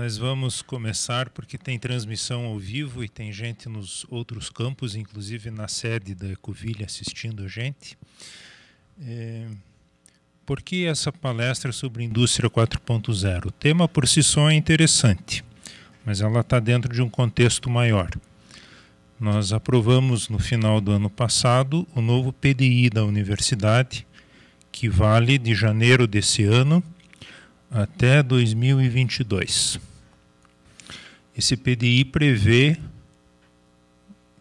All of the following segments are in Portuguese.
Nós vamos começar porque tem transmissão ao vivo e tem gente nos outros campos, inclusive na sede da Ecovilha assistindo a gente. É... Por que essa palestra sobre indústria 4.0? O tema por si só é interessante, mas ela está dentro de um contexto maior. Nós aprovamos no final do ano passado o novo PDI da universidade, que vale de janeiro desse ano até 2022. Esse PDI prevê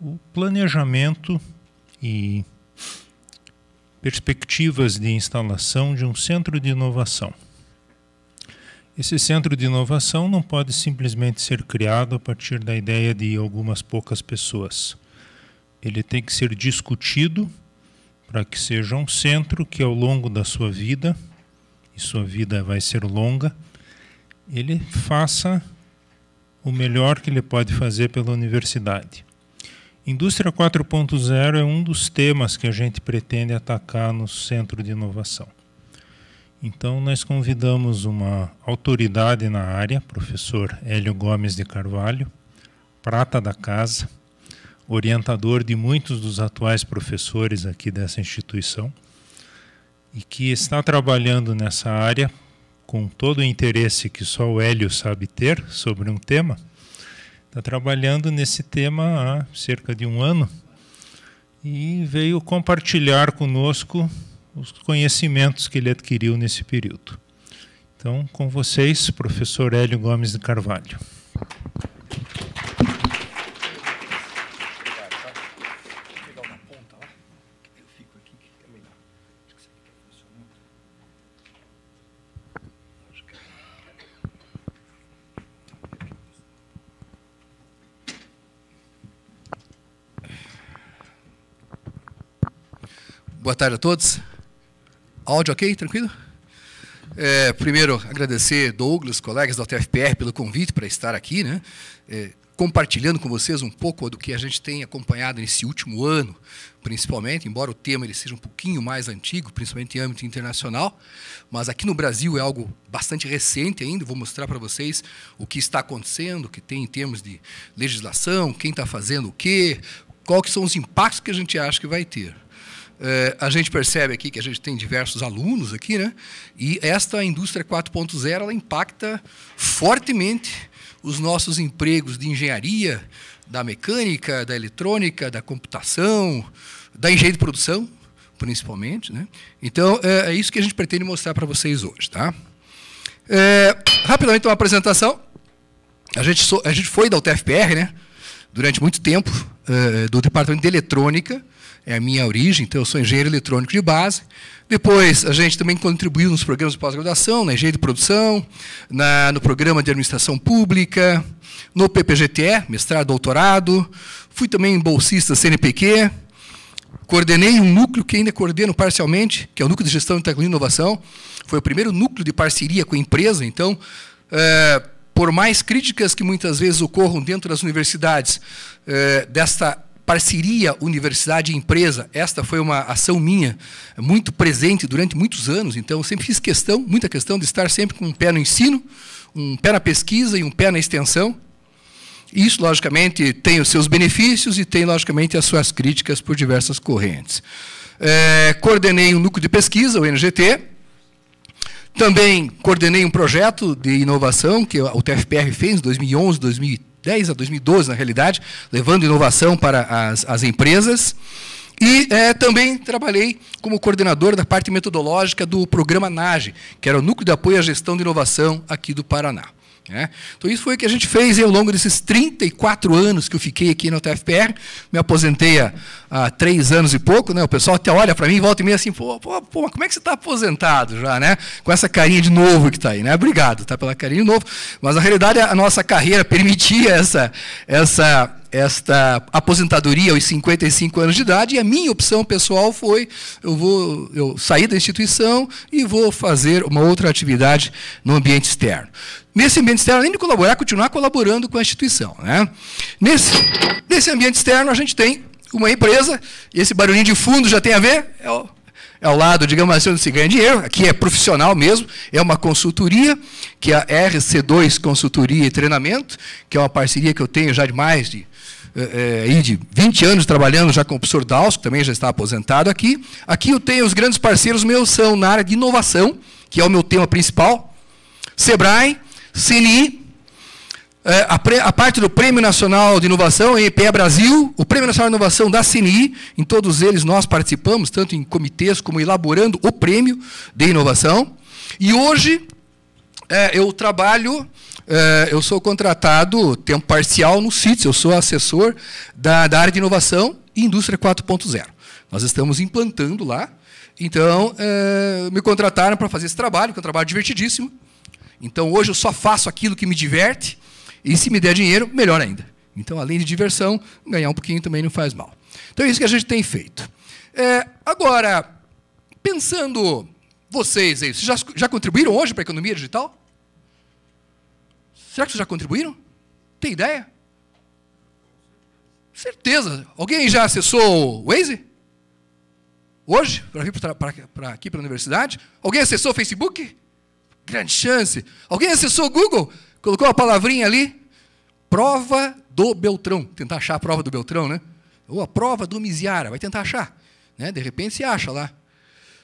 o planejamento e perspectivas de instalação de um centro de inovação. Esse centro de inovação não pode simplesmente ser criado a partir da ideia de algumas poucas pessoas. Ele tem que ser discutido para que seja um centro que, ao longo da sua vida, e sua vida vai ser longa, ele faça o melhor que ele pode fazer pela universidade. Indústria 4.0 é um dos temas que a gente pretende atacar no Centro de Inovação. Então, nós convidamos uma autoridade na área, professor Hélio Gomes de Carvalho, prata da casa, orientador de muitos dos atuais professores aqui dessa instituição, e que está trabalhando nessa área com todo o interesse que só o Hélio sabe ter sobre um tema, está trabalhando nesse tema há cerca de um ano e veio compartilhar conosco os conhecimentos que ele adquiriu nesse período. Então, com vocês, professor Hélio Gomes de Carvalho. Boa tarde a todos. Áudio ok? Tranquilo? É, primeiro, agradecer Douglas, colegas da UTFPR, pelo convite para estar aqui, né? É, compartilhando com vocês um pouco do que a gente tem acompanhado nesse último ano, principalmente, embora o tema ele seja um pouquinho mais antigo, principalmente em âmbito internacional, mas aqui no Brasil é algo bastante recente ainda, vou mostrar para vocês o que está acontecendo, o que tem em termos de legislação, quem está fazendo o quê, quais que são os impactos que a gente acha que vai ter. Eh, a gente percebe aqui que a gente tem diversos alunos aqui, né? E esta indústria 4.0 ela impacta fortemente os nossos empregos de engenharia, da mecânica, da eletrônica, da computação, da engenharia de produção, principalmente, né? Então é, é isso que a gente pretende mostrar para vocês hoje, tá? É, rapidamente uma apresentação. A gente, so, a gente foi da UTFPR, né? Durante muito tempo, é, do departamento de eletrônica é a minha origem, então eu sou engenheiro eletrônico de base. Depois, a gente também contribuiu nos programas de pós-graduação, na engenharia de produção, na, no programa de administração pública, no PPGTE, mestrado, doutorado. Fui também bolsista CNPq. Coordenei um núcleo que ainda coordeno parcialmente, que é o Núcleo de Gestão de Tecnologia e Inovação. Foi o primeiro núcleo de parceria com a empresa, então... É, por mais críticas que muitas vezes ocorram dentro das universidades, é, desta parceria universidade e empresa. Esta foi uma ação minha, muito presente durante muitos anos, então sempre fiz questão, muita questão de estar sempre com um pé no ensino, um pé na pesquisa e um pé na extensão. Isso, logicamente, tem os seus benefícios e tem, logicamente, as suas críticas por diversas correntes. É, coordenei um núcleo de pesquisa, o NGT. Também coordenei um projeto de inovação que o TFPR fez em 2011, 2013. 2010 a 2012, na realidade, levando inovação para as, as empresas. E é, também trabalhei como coordenador da parte metodológica do programa NAGE, que era o Núcleo de Apoio à Gestão de Inovação aqui do Paraná. Né? Então, isso foi o que a gente fez ao longo desses 34 anos que eu fiquei aqui no TFPR. Me aposentei há, há três anos e pouco. Né? O pessoal até olha para mim volta e meia assim: pô, pô, pô mas como é que você está aposentado já, né? Com essa carinha de novo que está aí, né? Obrigado tá, pela carinha de novo. Mas, na realidade, a nossa carreira permitia essa, essa, esta aposentadoria aos 55 anos de idade e a minha opção pessoal foi eu vou eu sair da instituição e vou fazer uma outra atividade no ambiente externo. Nesse ambiente externo, além de colaborar, continuar colaborando com a instituição. Né? Nesse, nesse ambiente externo, a gente tem uma empresa, e esse barulhinho de fundo já tem a ver, é o, é o lado, digamos assim, onde se ganha dinheiro, aqui é profissional mesmo, é uma consultoria, que é a RC2 Consultoria e Treinamento, que é uma parceria que eu tenho já de mais de, é, é, de 20 anos trabalhando já com o professor Daus, que também já está aposentado aqui. Aqui eu tenho os grandes parceiros meus, são na área de inovação, que é o meu tema principal, SEBRAE, CNI, é, a, parte do Prêmio Nacional de Inovação, EPE Brasil, o Prêmio Nacional de Inovação da CNI, em todos eles nós participamos, tanto em comitês como elaborando o prêmio de inovação. E hoje é, eu trabalho, é, eu sou contratado tempo parcial no CITES, eu sou assessor da, da área de inovação e indústria 4.0. Nós estamos implantando lá. Então, é, me contrataram para fazer esse trabalho, que é um trabalho divertidíssimo. Então hoje eu só faço aquilo que me diverte, e se me der dinheiro, melhor ainda. Então, além de diversão, ganhar um pouquinho também não faz mal. Então é isso que a gente tem feito. É, agora, pensando vocês aí, vocês já, já contribuíram hoje para a economia digital? Será que vocês já contribuíram? Tem ideia? Certeza. Alguém já acessou o Waze? Hoje? Para vir para aqui para a universidade? Alguém acessou o Facebook? Grande chance. Alguém acessou o Google? Colocou a palavrinha ali? Prova do Beltrão. Tentar achar a prova do Beltrão, né? Ou a prova do Miziara. Vai tentar achar. Né? De repente se acha lá.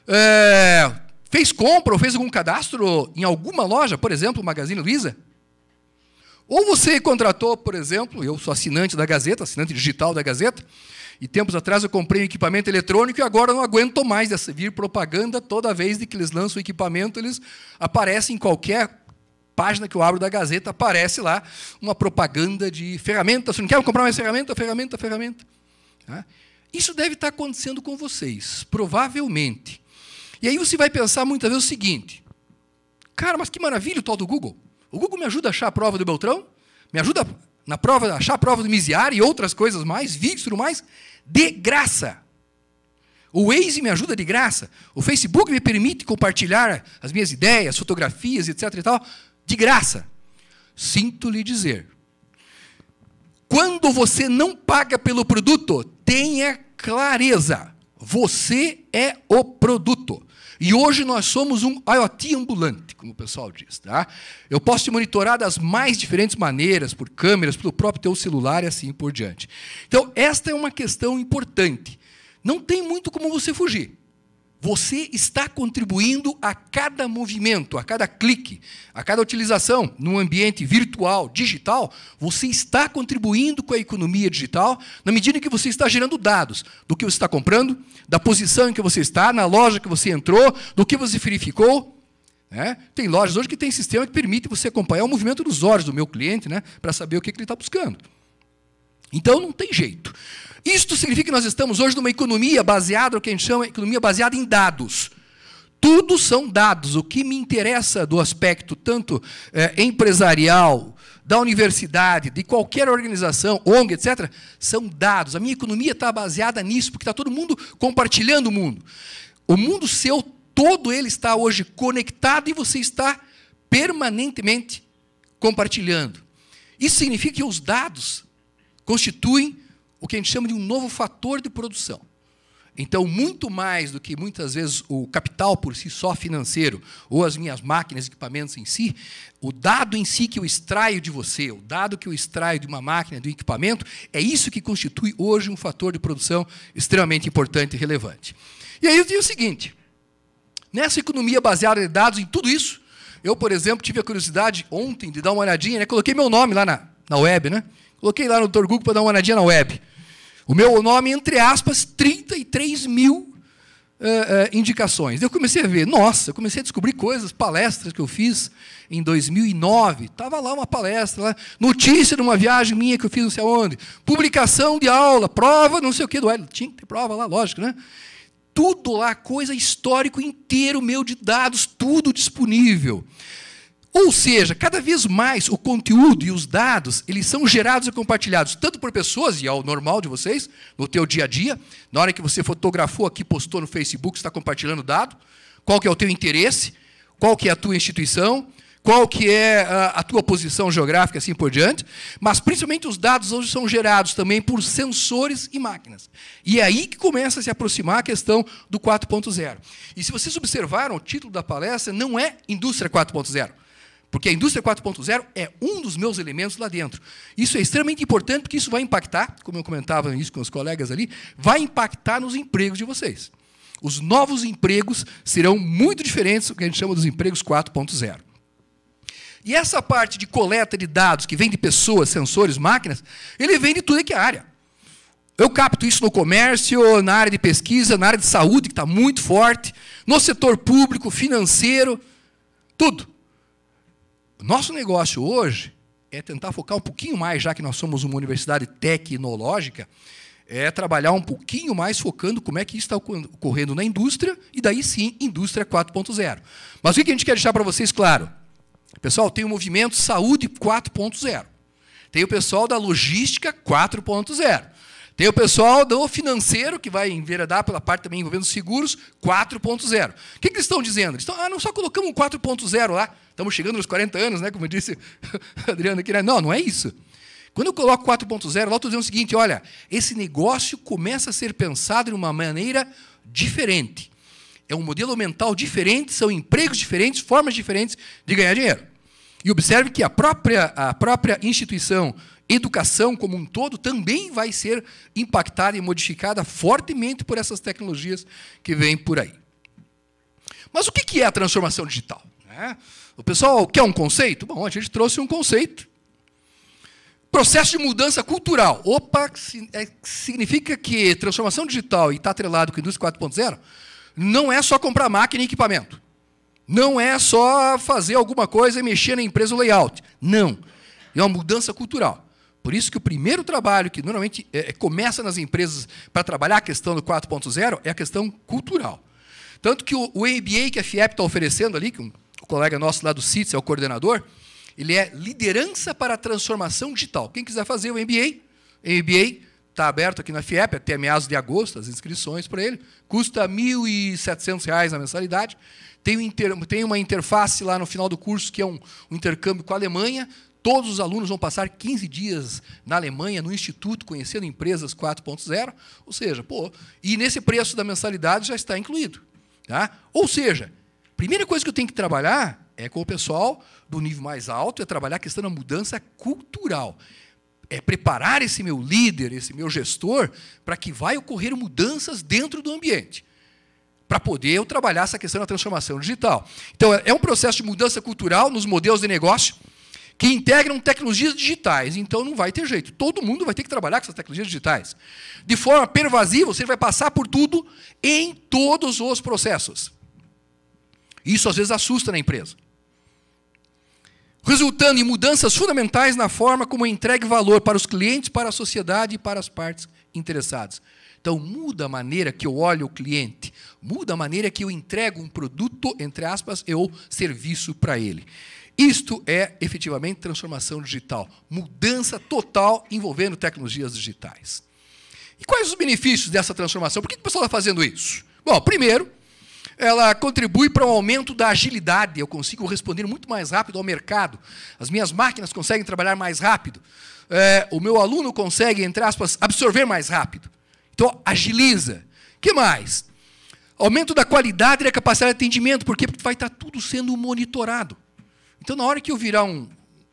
É, fez compra ou fez algum cadastro em alguma loja, por exemplo, o Magazine Luiza? Ou você contratou, por exemplo, eu sou assinante da Gazeta, assinante digital da Gazeta, e tempos atrás eu comprei um equipamento eletrônico e agora não aguento mais vir propaganda toda vez de que eles lançam o equipamento, eles aparecem em qualquer página que eu abro da Gazeta, aparece lá uma propaganda de ferramentas. Você não quer comprar mais ferramenta? Ferramenta, ferramenta. Isso deve estar acontecendo com vocês, provavelmente. E aí você vai pensar muitas vezes o seguinte: cara, mas que maravilha o tal do Google. O Google me ajuda a achar a prova do Beltrão? Me ajuda na prova, achar a prova do Misiar e outras coisas mais, vídeos e tudo mais, de graça. O Waze me ajuda de graça. O Facebook me permite compartilhar as minhas ideias, fotografias, etc. e tal, de graça. Sinto-lhe dizer. Quando você não paga pelo produto, tenha clareza. Você é o produto. E hoje nós somos um IoT ambulante, como o pessoal diz. Tá? Eu posso te monitorar das mais diferentes maneiras, por câmeras, pelo próprio teu celular e assim por diante. Então, esta é uma questão importante. Não tem muito como você fugir você está contribuindo a cada movimento, a cada clique, a cada utilização no ambiente virtual, digital, você está contribuindo com a economia digital na medida em que você está gerando dados do que você está comprando, da posição em que você está, na loja que você entrou, do que você verificou. Né? Tem lojas hoje que tem sistema que permite você acompanhar o movimento dos olhos do meu cliente né? para saber o que ele está buscando. Então não tem jeito. Isto significa que nós estamos hoje numa economia baseada, o que a gente chama de economia baseada em dados. Tudo são dados. O que me interessa do aspecto tanto é, empresarial, da universidade, de qualquer organização, ONG, etc., são dados. A minha economia está baseada nisso, porque está todo mundo compartilhando o mundo. O mundo seu, todo ele está hoje conectado e você está permanentemente compartilhando. Isso significa que os dados constituem o que a gente chama de um novo fator de produção. Então, muito mais do que muitas vezes o capital por si só financeiro, ou as minhas máquinas, equipamentos em si, o dado em si que eu extraio de você, o dado que eu extraio de uma máquina, de um equipamento, é isso que constitui hoje um fator de produção extremamente importante e relevante. E aí eu digo o seguinte: nessa economia baseada em dados, em tudo isso, eu, por exemplo, tive a curiosidade ontem de dar uma olhadinha, né? coloquei meu nome lá na, na web, né? coloquei lá no Dr. Google para dar uma olhadinha na web. O meu nome, entre aspas, 33 mil Uh, uh, indicações. Eu comecei a ver, nossa, eu comecei a descobrir coisas, palestras que eu fiz em 2009. Estava lá uma palestra, lá, notícia de uma viagem minha que eu fiz não sei aonde, publicação de aula, prova, não sei o que do Hélio. Tinha que ter prova lá, lógico, né? Tudo lá, coisa histórico inteiro meu de dados, tudo disponível. Ou seja, cada vez mais o conteúdo e os dados, eles são gerados e compartilhados tanto por pessoas, e é o normal de vocês, no teu dia a dia, na hora que você fotografou aqui, postou no Facebook, está compartilhando dado, qual que é o teu interesse, qual que é a tua instituição, qual que é a, ah, a tua posição geográfica, assim por diante, mas principalmente os dados hoje são gerados também por sensores e máquinas. E é aí que começa a se aproximar a questão do 4.0. E se vocês observaram, o título da palestra não é Indústria 4.0, porque a indústria 4.0 é um dos meus elementos lá dentro. Isso é extremamente importante, porque isso vai impactar, como eu comentava isso com os colegas ali, vai impactar nos empregos de vocês. Os novos empregos serão muito diferentes do que a gente chama dos empregos 4.0. E essa parte de coleta de dados, que vem de pessoas, sensores, máquinas, ele vem de tudo que é área. Eu capto isso no comércio, na área de pesquisa, na área de saúde, que está muito forte, no setor público, financeiro, tudo. Nosso negócio hoje é tentar focar um pouquinho mais, já que nós somos uma universidade tecnológica, é trabalhar um pouquinho mais focando como é que isso está ocorrendo na indústria, e daí sim, indústria 4.0. Mas o que a gente quer deixar para vocês claro? Pessoal, tem o movimento Saúde 4.0. Tem o pessoal da logística 4.0. Tem o pessoal do financeiro, que vai enveredar pela parte também envolvendo seguros, 4.0. O que, que, eles estão dizendo? Eles estão, ah, não só colocamos um 4.0 lá, estamos chegando nos 40 anos, né? como disse Adriano aqui. Né? Não, não é isso. Quando eu coloco 4.0, lá estou dizendo o seguinte: olha, esse negócio começa a ser pensado de uma maneira diferente. É um modelo mental diferente, são empregos diferentes, formas diferentes de ganhar dinheiro. E observe que a própria, a própria instituição educação como um todo também vai ser impactada e modificada fortemente por essas tecnologias que vêm por aí. Mas o que é a transformação digital? Né? O pessoal quer um conceito? Bom, a gente trouxe um conceito. Processo de mudança cultural. Opa, é, significa que transformação digital e está atrelado com a indústria 4.0 não é só comprar máquina e equipamento. Não é só fazer alguma coisa e mexer na empresa o layout. Não. É uma mudança cultural. Por isso que o primeiro trabalho que normalmente é, é começa nas empresas para trabalhar a questão do 4.0 é a questão cultural. Tanto que o, o MBA que a FIEP está oferecendo ali, que um colega nosso lá do CITES é o coordenador, ele é liderança para a transformação digital. Quem quiser fazer o MBA, MBA está aberto aqui na FIEP até meados de agosto, as inscrições para ele. Custa R$ 1.700 a mensalidade. Tem, um inter, tem, uma interface lá no final do curso, que é um, um intercâmbio com a Alemanha, Todos os alunos vão passar 15 dias na Alemanha, no Instituto Conhecendo Empresas 4.0, ou seja, pô, e nesse preço da mensalidade já está incluído. Tá? Ou seja, primeira coisa que eu tenho que trabalhar é com o pessoal do nível mais alto, é trabalhar a questão da mudança cultural. É preparar esse meu líder, esse meu gestor, para que vai ocorrer mudanças dentro do ambiente para poder eu trabalhar essa questão da transformação digital. Então, é, é um processo de mudança cultural nos modelos de negócio, que integram tecnologias digitais. Então não vai ter jeito. Todo mundo vai ter que trabalhar com essas tecnologias digitais. De forma pervasiva, você vai passar por tudo em todos os processos. Isso às vezes assusta na empresa. Resultando em mudanças fundamentais na forma como é entregue valor para os clientes, para a sociedade e para as partes interessadas. Então, muda a maneira que eu olho o cliente, muda a maneira que eu entrego um produto, entre aspas, ou serviço para ele. Isto é efetivamente transformação digital, mudança total envolvendo tecnologias digitais. E quais os benefícios dessa transformação? Por que o pessoal está fazendo isso? Bom, primeiro, ela contribui para o um aumento da agilidade. Eu consigo responder muito mais rápido ao mercado. As minhas máquinas conseguem trabalhar mais rápido. É, o meu aluno consegue, entre aspas, absorver mais rápido. Então, agiliza. que mais? Aumento da qualidade e da capacidade de atendimento, porque vai estar tá tudo sendo monitorado. Então, na hora que eu virar um,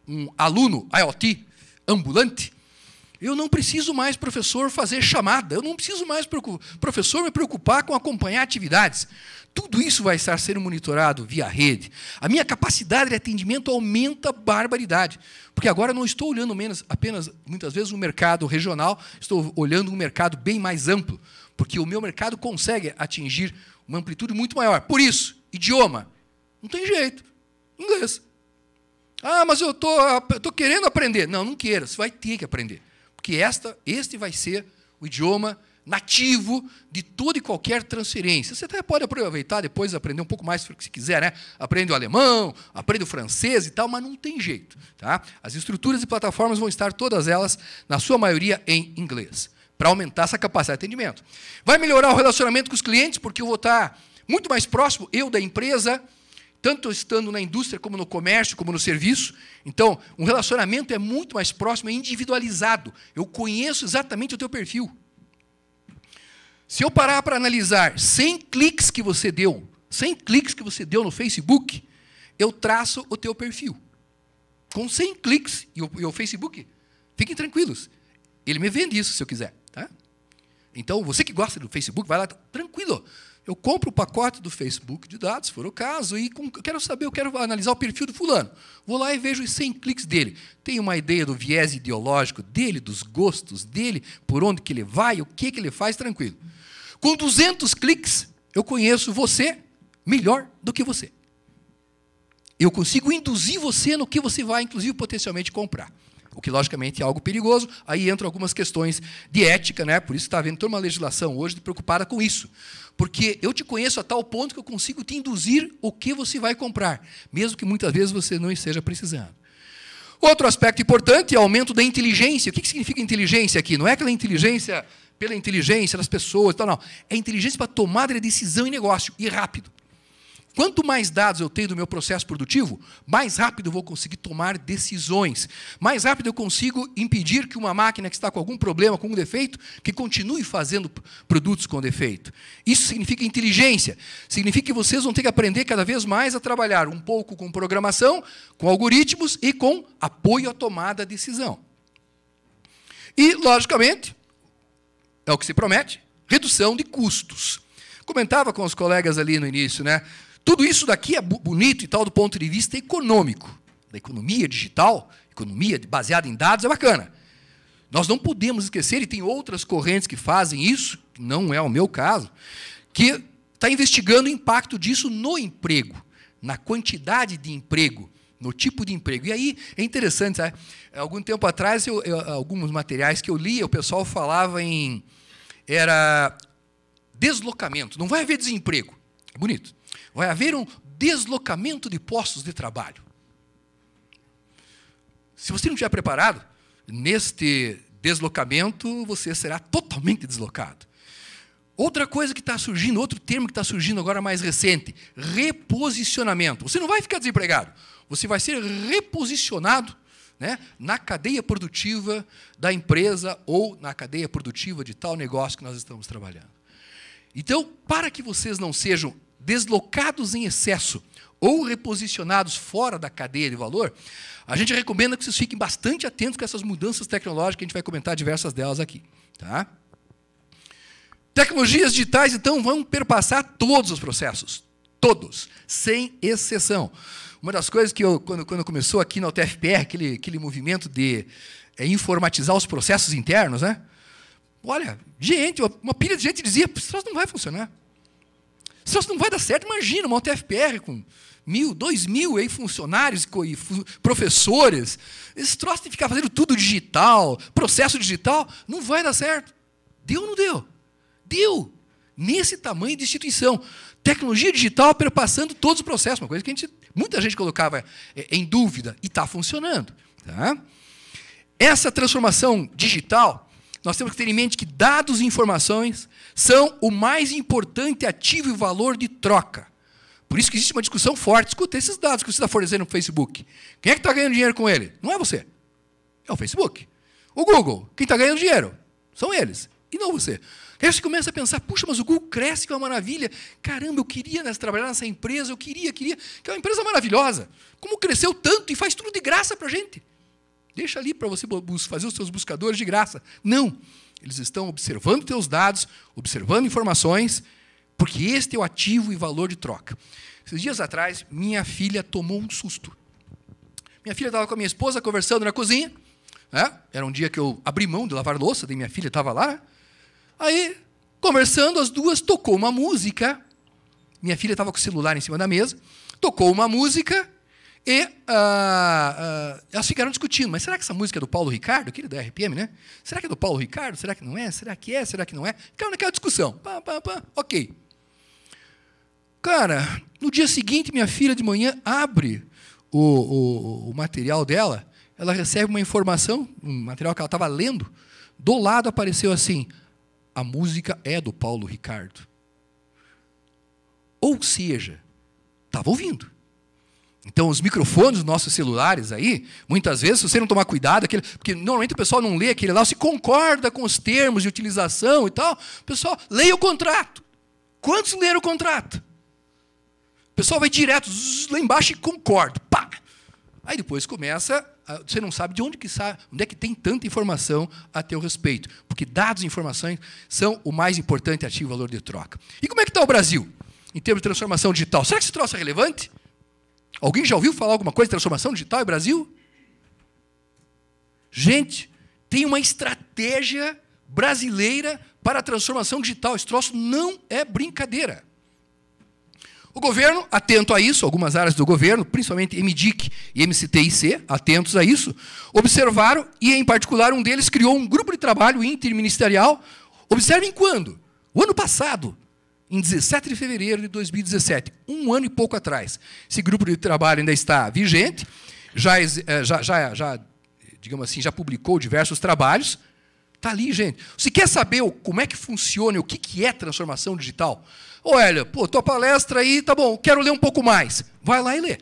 um aluno IoT ambulante, eu não preciso mais, professor, fazer chamada. Eu não preciso mais, professor, me preocupar com acompanhar atividades. Tudo isso vai estar sendo monitorado via rede. A minha capacidade de atendimento aumenta a barbaridade. Porque agora não estou olhando menos, apenas, muitas vezes, o um mercado regional, estou olhando um mercado bem mais amplo. Porque o meu mercado consegue atingir uma amplitude muito maior. Por isso, idioma. Não tem jeito. Inglês. Ah, mas eu tô, estou querendo aprender. Não, não queira, você vai ter que aprender. Porque esta, este vai ser o idioma nativo de toda e qualquer transferência. Você até pode aproveitar depois, aprender um pouco mais se quiser, né? Aprende o alemão, aprende o francês e tal, mas não tem jeito. Tá? As estruturas e plataformas vão estar todas elas, na sua maioria, em inglês, para aumentar essa capacidade de atendimento. Vai melhorar o relacionamento com os clientes, porque eu vou estar muito mais próximo, eu da empresa, tanto estando na indústria como no comércio, como no serviço. Então, um relacionamento é muito mais próximo, é individualizado. Eu conheço exatamente o teu perfil. Se eu parar para analisar 100 cliques que você deu, 100 cliques que você deu no Facebook, eu traço o teu perfil. Com 100 cliques e o, e o Facebook, fiquem tranquilos, ele me vende isso se eu quiser. Tá? Então, você que gosta do Facebook, vai lá, tranquilo. Eu compro o pacote do Facebook de dados, se for o caso, e com, eu quero saber, eu quero analisar o perfil do fulano. Vou lá e vejo os 100 cliques dele. Tenho uma ideia do viés ideológico dele, dos gostos dele, por onde que ele vai, o que, que ele faz, tranquilo. Com 200 cliques, eu conheço você melhor do que você. Eu consigo induzir você no que você vai, inclusive, potencialmente comprar o que logicamente é algo perigoso. Aí entram algumas questões de ética, né? Por isso está havendo toda uma legislação hoje preocupada com isso. Porque eu te conheço a tal ponto que eu consigo te induzir o que você vai comprar, mesmo que muitas vezes você não esteja precisando. Outro aspecto importante é o aumento da inteligência. O que significa inteligência aqui? Não é aquela inteligência pela inteligência das pessoas, tal, não. É inteligência para tomada de decisão em negócio e rápido. Quanto mais dados eu tenho do meu processo produtivo, mais rápido eu vou conseguir tomar decisões. Mais rápido eu consigo impedir que uma máquina que está com algum problema, com um defeito, que continue fazendo produtos com defeito. Isso significa inteligência. Significa que vocês vão ter que aprender cada vez mais a trabalhar um pouco com programação, com algoritmos e com apoio à tomada de decisão. E, logicamente, é o que se promete, redução de custos. Comentava com os colegas ali no início, né? Tudo isso daqui é bonito e tal do ponto de vista econômico. Da economia digital, economia baseada em dados, é bacana. Nós não podemos esquecer, e tem outras correntes que fazem isso, que não é o meu caso, que está investigando o impacto disso no emprego, na quantidade de emprego, no tipo de emprego. E aí é interessante, sabe? Algum tempo atrás, eu, eu, alguns materiais que eu lia, o pessoal falava em. Era deslocamento. Não vai haver desemprego. É bonito. Vai haver um deslocamento de postos de trabalho. Se você não estiver preparado, neste deslocamento você será totalmente deslocado. Outra coisa que está surgindo, outro termo que está surgindo agora mais recente, reposicionamento. Você não vai ficar desempregado, você vai ser reposicionado né, na cadeia produtiva da empresa ou na cadeia produtiva de tal negócio que nós estamos trabalhando. Então, para que vocês não sejam deslocados em excesso ou reposicionados fora da cadeia de valor, a gente recomenda que vocês fiquem bastante atentos com essas mudanças tecnológicas, a gente vai comentar diversas delas aqui. Tá? Tecnologias digitais, então, vão perpassar todos os processos. Todos, sem exceção. Uma das coisas que eu, quando, quando começou aqui na UTFPR, aquele, aquele movimento de é, informatizar os processos internos, né? Olha, gente, uma pilha de gente dizia, isso não vai funcionar. Só não vai dar certo, imagina, uma UTFPR com mil, dois mil aí, funcionários e professores. Esse troço de ficar fazendo tudo digital, processo digital, não vai dar certo. Deu ou não deu? Deu. Nesse tamanho de instituição. Tecnologia digital perpassando todos os processos, uma coisa que a gente, muita gente colocava é, em dúvida e está funcionando. Tá? Essa transformação digital nós temos que ter em mente que dados e informações são o mais importante ativo e valor de troca. Por isso que existe uma discussão forte. Escuta, esses dados que você está fornecendo no Facebook, quem é que está ganhando dinheiro com ele? Não é você. É o Facebook. O Google, quem está ganhando dinheiro? São eles. E não você. Aí você começa a pensar, puxa, mas o Google cresce, que é uma maravilha. Caramba, eu queria nessa, né, trabalhar nessa empresa, eu queria, queria, que é uma empresa maravilhosa. Como cresceu tanto e faz tudo de graça para a gente. Deixa ali para você fazer os seus buscadores de graça. Não. Eles estão observando teus dados, observando informações, porque este é o ativo e valor de troca. Esses dias atrás, minha filha tomou um susto. Minha filha estava com a minha esposa conversando na cozinha. Né? Era um dia que eu abri mão de lavar louça, daí minha filha estava lá. Aí, conversando, as duas tocou uma música. Minha filha estava com o celular em cima da mesa, tocou uma música e ah, ah, elas ficaram discutindo, mas será que essa música é do Paulo Ricardo, aquele da RPM, né? Será que é do Paulo Ricardo? Será que não é? Será que é? Será que não é? Ficaram naquela discussão. Pá, pá, pá. Ok. Cara, no dia seguinte, minha filha de manhã abre o, o, o material dela, ela recebe uma informação, um material que ela estava lendo, do lado apareceu assim: a música é do Paulo Ricardo. Ou seja, estava ouvindo. Então, os microfones dos nossos celulares aí, muitas vezes, se você não tomar cuidado, aquele, porque normalmente o pessoal não lê aquele lá, se concorda com os termos de utilização e tal, o pessoal, leia o contrato. Quantos leram o contrato? O pessoal vai direto zzz, lá embaixo e concorda. Pá! Aí depois começa, você não sabe de onde que sabe, onde é que tem tanta informação a teu respeito, porque dados e informações são o mais importante ativo valor de troca. E como é que está o Brasil em termos de transformação digital? Será que esse troço é relevante? Alguém já ouviu falar alguma coisa de transformação digital no Brasil? Gente, tem uma estratégia brasileira para a transformação digital. Esse troço não é brincadeira. O governo, atento a isso, algumas áreas do governo, principalmente MDIC e MCTIC, atentos a isso, observaram e, em particular, um deles criou um grupo de trabalho interministerial. Observem quando? O ano passado, em 17 de fevereiro de 2017, um ano e pouco atrás. Esse grupo de trabalho ainda está vigente, já, eh, já, já, já digamos assim, já publicou diversos trabalhos. Está ali, gente. Se quer saber como é que funciona, o que, que é transformação digital, olha, Hélio, pô, tua palestra aí, tá bom, quero ler um pouco mais. Vai lá e lê.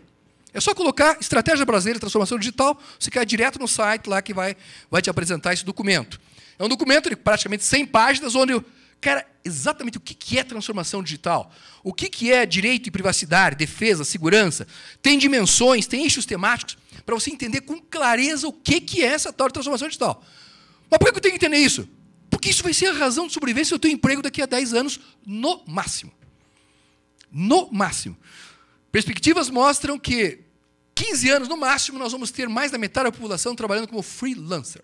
É só colocar Estratégia Brasileira de Transformação Digital, você cai direto no site lá que vai, vai te apresentar esse documento. É um documento de praticamente 100 páginas, onde Cara, exatamente o que é transformação digital? O que é direito e privacidade, defesa, segurança? Tem dimensões, tem eixos temáticos, para você entender com clareza o que é essa tal de transformação digital. Mas por que eu tenho que entender isso? Porque isso vai ser a razão de sobrevivência do teu emprego daqui a 10 anos, no máximo. No máximo. Perspectivas mostram que 15 anos, no máximo, nós vamos ter mais da metade da população trabalhando como freelancer.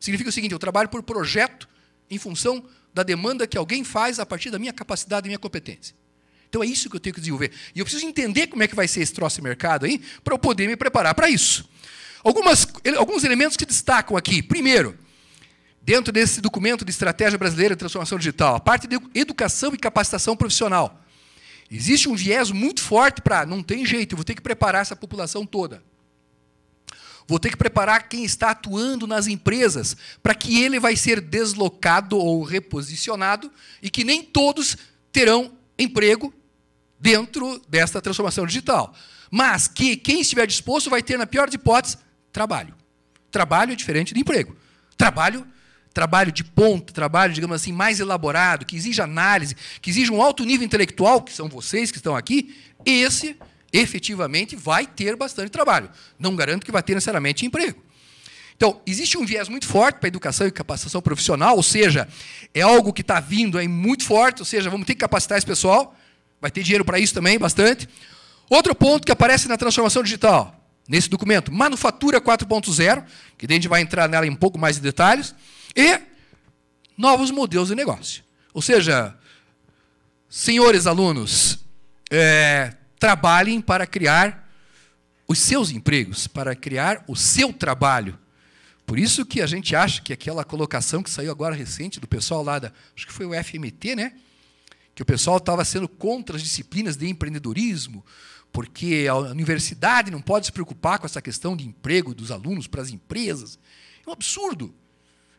Significa o seguinte, eu trabalho por projeto em função da demanda que alguém faz a partir da minha capacidade e minha competência. Então é isso que eu tenho que desenvolver. E eu preciso entender como é que vai ser esse troço de mercado aí, para eu poder me preparar para isso. Algumas, alguns elementos que destacam aqui. Primeiro, dentro desse documento de Estratégia Brasileira de Transformação Digital, a parte de educação e capacitação profissional. Existe um viés muito forte para não tem jeito, eu vou ter que preparar essa população toda. Vou ter que preparar quem está atuando nas empresas para que ele vai ser deslocado ou reposicionado e que nem todos terão emprego dentro desta transformação digital. Mas que quem estiver disposto vai ter, na pior de hipóteses, trabalho. Trabalho é diferente de emprego. Trabalho trabalho de ponta, trabalho, digamos assim, mais elaborado, que exige análise, que exige um alto nível intelectual, que são vocês que estão aqui, esse efetivamente vai ter bastante trabalho. Não garanto que vai ter necessariamente emprego. Então, existe um viés muito forte para a educação e capacitação profissional, ou seja, é algo que está vindo aí muito forte, ou seja, vamos ter que capacitar esse pessoal, vai ter dinheiro para isso também, bastante. Outro ponto que aparece na transformação digital, nesse documento, manufatura 4.0, que a gente vai entrar nela em um pouco mais de detalhes, e novos modelos de negócio. Ou seja, senhores alunos, é, trabalhem para criar os seus empregos, para criar o seu trabalho. Por isso que a gente acha que aquela colocação que saiu agora recente do pessoal lá da, acho que foi o FMT, né? Que o pessoal estava sendo contra as disciplinas de empreendedorismo, porque a universidade não pode se preocupar com essa questão de emprego dos alunos para as empresas. É um absurdo.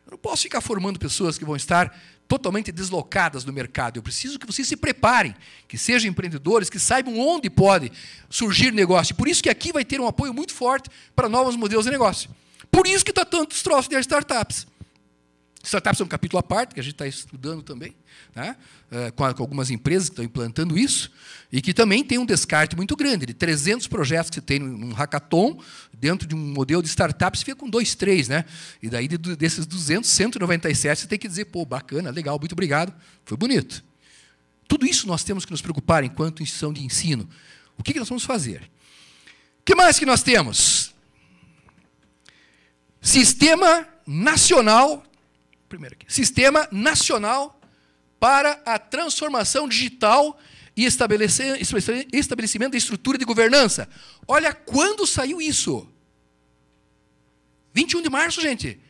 Eu não posso ficar formando pessoas que vão estar totalmente deslocadas do mercado. Eu preciso que vocês se preparem, que sejam empreendedores, que saibam onde pode surgir negócio. E por isso que aqui vai ter um apoio muito forte para novos modelos de negócio. Por isso que está tantos troços de startups. Startups é um capítulo à parte, que a gente está estudando também, né? É, com, algumas empresas que estão implantando isso, e que também tem um descarte muito grande, de 300 projetos que você tem num hackathon, dentro de um modelo de startup, você fica com dois, três, né? E daí, desses 200, 197, você tem que dizer, pô, bacana, legal, muito obrigado, foi bonito. Tudo isso nós temos que nos preocupar enquanto instituição de ensino. O que, que nós vamos fazer? O que mais que nós temos? Sistema Nacional, primeiro aqui, Sistema Nacional para a Transformação Digital e estabelecer, estabelecimento da estrutura de governança. Olha quando saiu isso. 21 de março, gente.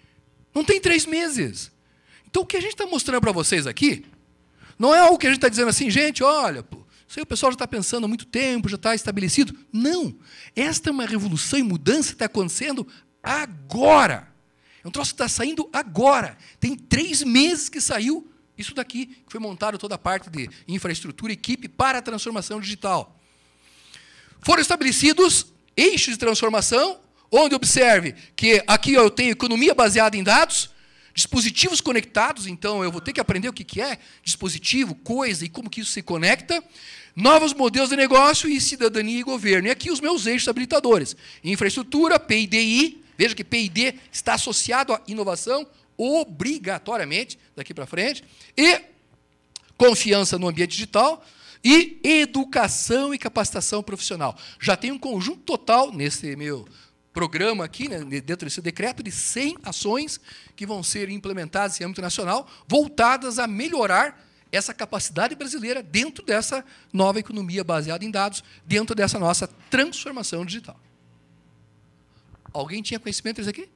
Não tem três meses. Então, o que a gente está mostrando para vocês aqui, não é algo que a gente está dizendo assim, gente, olha, pô, isso aí o pessoal já está pensando há muito tempo, já está estabelecido. Não. Esta é uma revolução e mudança que está acontecendo agora. É um troço que está saindo agora. Tem três meses que saiu isso daqui, que foi montado toda a parte de infraestrutura, equipe para a transformação digital. Foram estabelecidos eixos de transformação Onde observe que aqui ó, eu tenho economia baseada em dados, dispositivos conectados, então eu vou ter que aprender o que, que é dispositivo, coisa e como que isso se conecta, novos modelos de negócio e cidadania e governo. E aqui os meus eixos habilitadores: infraestrutura, PIDI, veja que PID está associado à inovação obrigatoriamente daqui para frente, e confiança no ambiente digital, e educação e capacitação profissional. Já tem um conjunto total nesse meu programa aqui, né, dentro desse decreto, de 100 ações que vão ser implementadas em âmbito nacional, voltadas a melhorar essa capacidade brasileira dentro dessa nova economia baseada em dados, dentro dessa nossa transformação digital. Alguém tinha conhecimento disso aqui?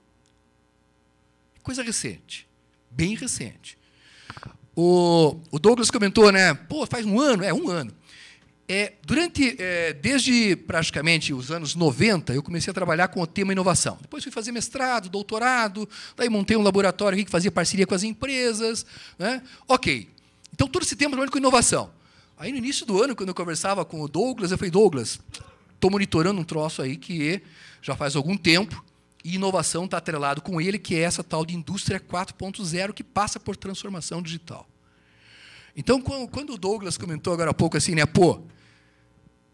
Coisa recente, bem recente. O, o Douglas comentou, né? Pô, faz um ano, é um ano. É, durante, é, desde praticamente os anos 90, eu comecei a trabalhar com o tema inovação. Depois fui fazer mestrado, doutorado, daí montei um laboratório aqui que fazia parceria com as empresas. Né? Ok. Então, todo esse tema trabalhando com inovação. Aí, no início do ano, quando eu conversava com o Douglas, eu falei, Douglas, estou monitorando um troço aí que é, já faz algum tempo, e inovação está atrelado com ele, que é essa tal de indústria 4.0 que passa por transformação digital. Então, quando o Douglas comentou agora há pouco assim, né, pô,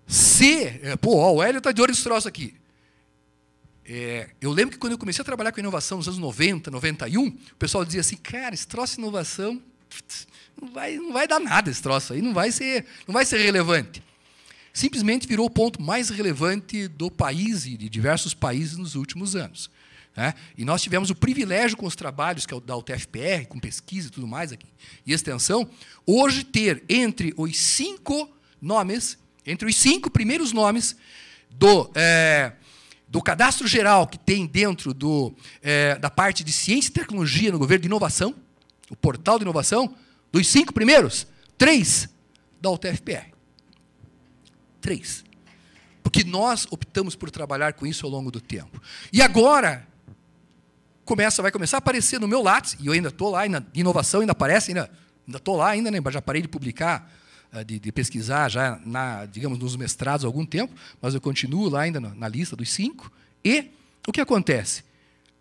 se, é, pô, ó, o Hélio está de olho nesse troço aqui. É, eu lembro que quando eu comecei a trabalhar com inovação nos anos 90, 91, o pessoal dizia assim, cara, esse troço de inovação não vai, não vai dar nada esse troço aí, não vai ser, não vai ser relevante. Simplesmente virou o ponto mais relevante do país e de diversos países nos últimos anos. Né? E nós tivemos o privilégio com os trabalhos que é o da UTFPR, com pesquisa e tudo mais aqui, e extensão, hoje ter entre os cinco nomes entre os cinco primeiros nomes do, é, do cadastro geral que tem dentro do, é, da parte de ciência e tecnologia no governo de inovação, o portal de inovação, dos cinco primeiros, três da UTFPR. Três. Porque nós optamos por trabalhar com isso ao longo do tempo. E agora começa, vai começar a aparecer no meu Lattes, e eu ainda estou lá, ainda, inovação ainda aparece, ainda estou lá ainda, né, já parei de publicar ah, de, de, pesquisar já, na, digamos, nos mestrados há algum tempo, mas eu continuo lá ainda na, lista dos cinco. E o que acontece?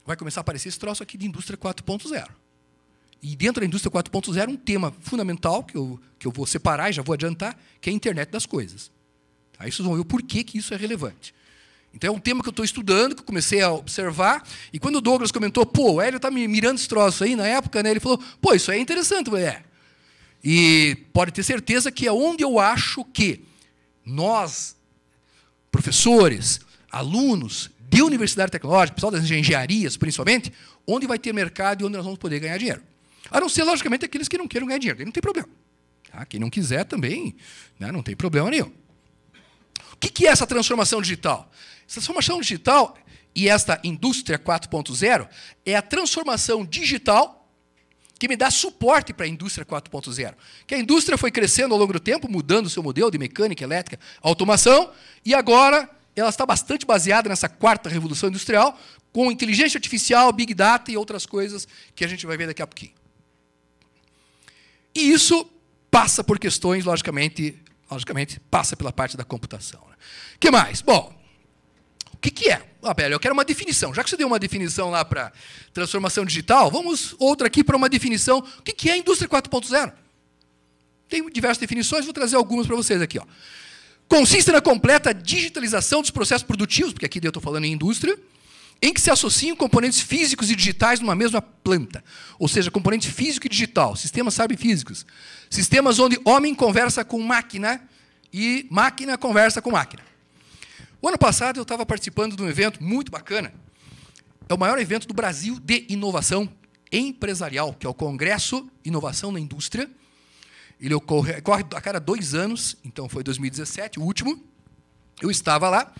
Vai começar a aparecer esse troço aqui de indústria 4.0. E dentro da indústria 4.0, um tema fundamental que eu, que eu vou separar e já vou adiantar, que é a internet das coisas. Aí vocês vão ver o porquê que isso é relevante. Então é um tema que eu estou estudando, que eu comecei a observar. E quando o Douglas comentou, pô, o Hélio está mirando esse troço aí na época, né? Ele falou, pô, isso é interessante. Eu falei, é, e pode ter certeza que é onde eu acho que nós, professores, alunos de universidade tecnológica, pessoal das engenharias principalmente, onde vai ter mercado e onde nós vamos poder ganhar dinheiro. A não ser, logicamente, aqueles que não queiram ganhar dinheiro, aí não tem problema. Tá? Quem não quiser também, né? não tem problema nenhum. O que, que é essa transformação digital? Essa transformação digital e esta indústria 4.0 é a transformação digital que me dá suporte para a indústria 4.0. Que a indústria foi crescendo ao longo do tempo, mudando o seu modelo de mecânica, elétrica, automação, e agora ela está bastante baseada nessa quarta revolução industrial, com inteligência artificial, big data e outras coisas que a gente vai ver daqui a pouquinho. E isso passa por questões, logicamente, logicamente passa pela parte da computação. O né? que mais? Bom, que, que é? Abel, ah, eu quero uma definição. Já que você deu uma definição lá para transformação digital, vamos outra aqui para uma definição. O que, que é a indústria 4.0? Tem diversas definições, vou trazer algumas para vocês aqui. Ó. Consiste na completa digitalização dos processos produtivos, porque aqui eu estou falando em indústria, em que se associam componentes físicos e digitais numa mesma planta. Ou seja, componente físico e digital, sistemas físicos, Sistemas onde homem conversa com máquina e máquina conversa com máquina. O ano passado eu estava participando de um evento muito bacana. É o maior evento do Brasil de inovação empresarial, que é o Congresso Inovação na Indústria. Ele ocorre, ocorre a cada dois anos, então foi 2017, o último. Eu estava lá,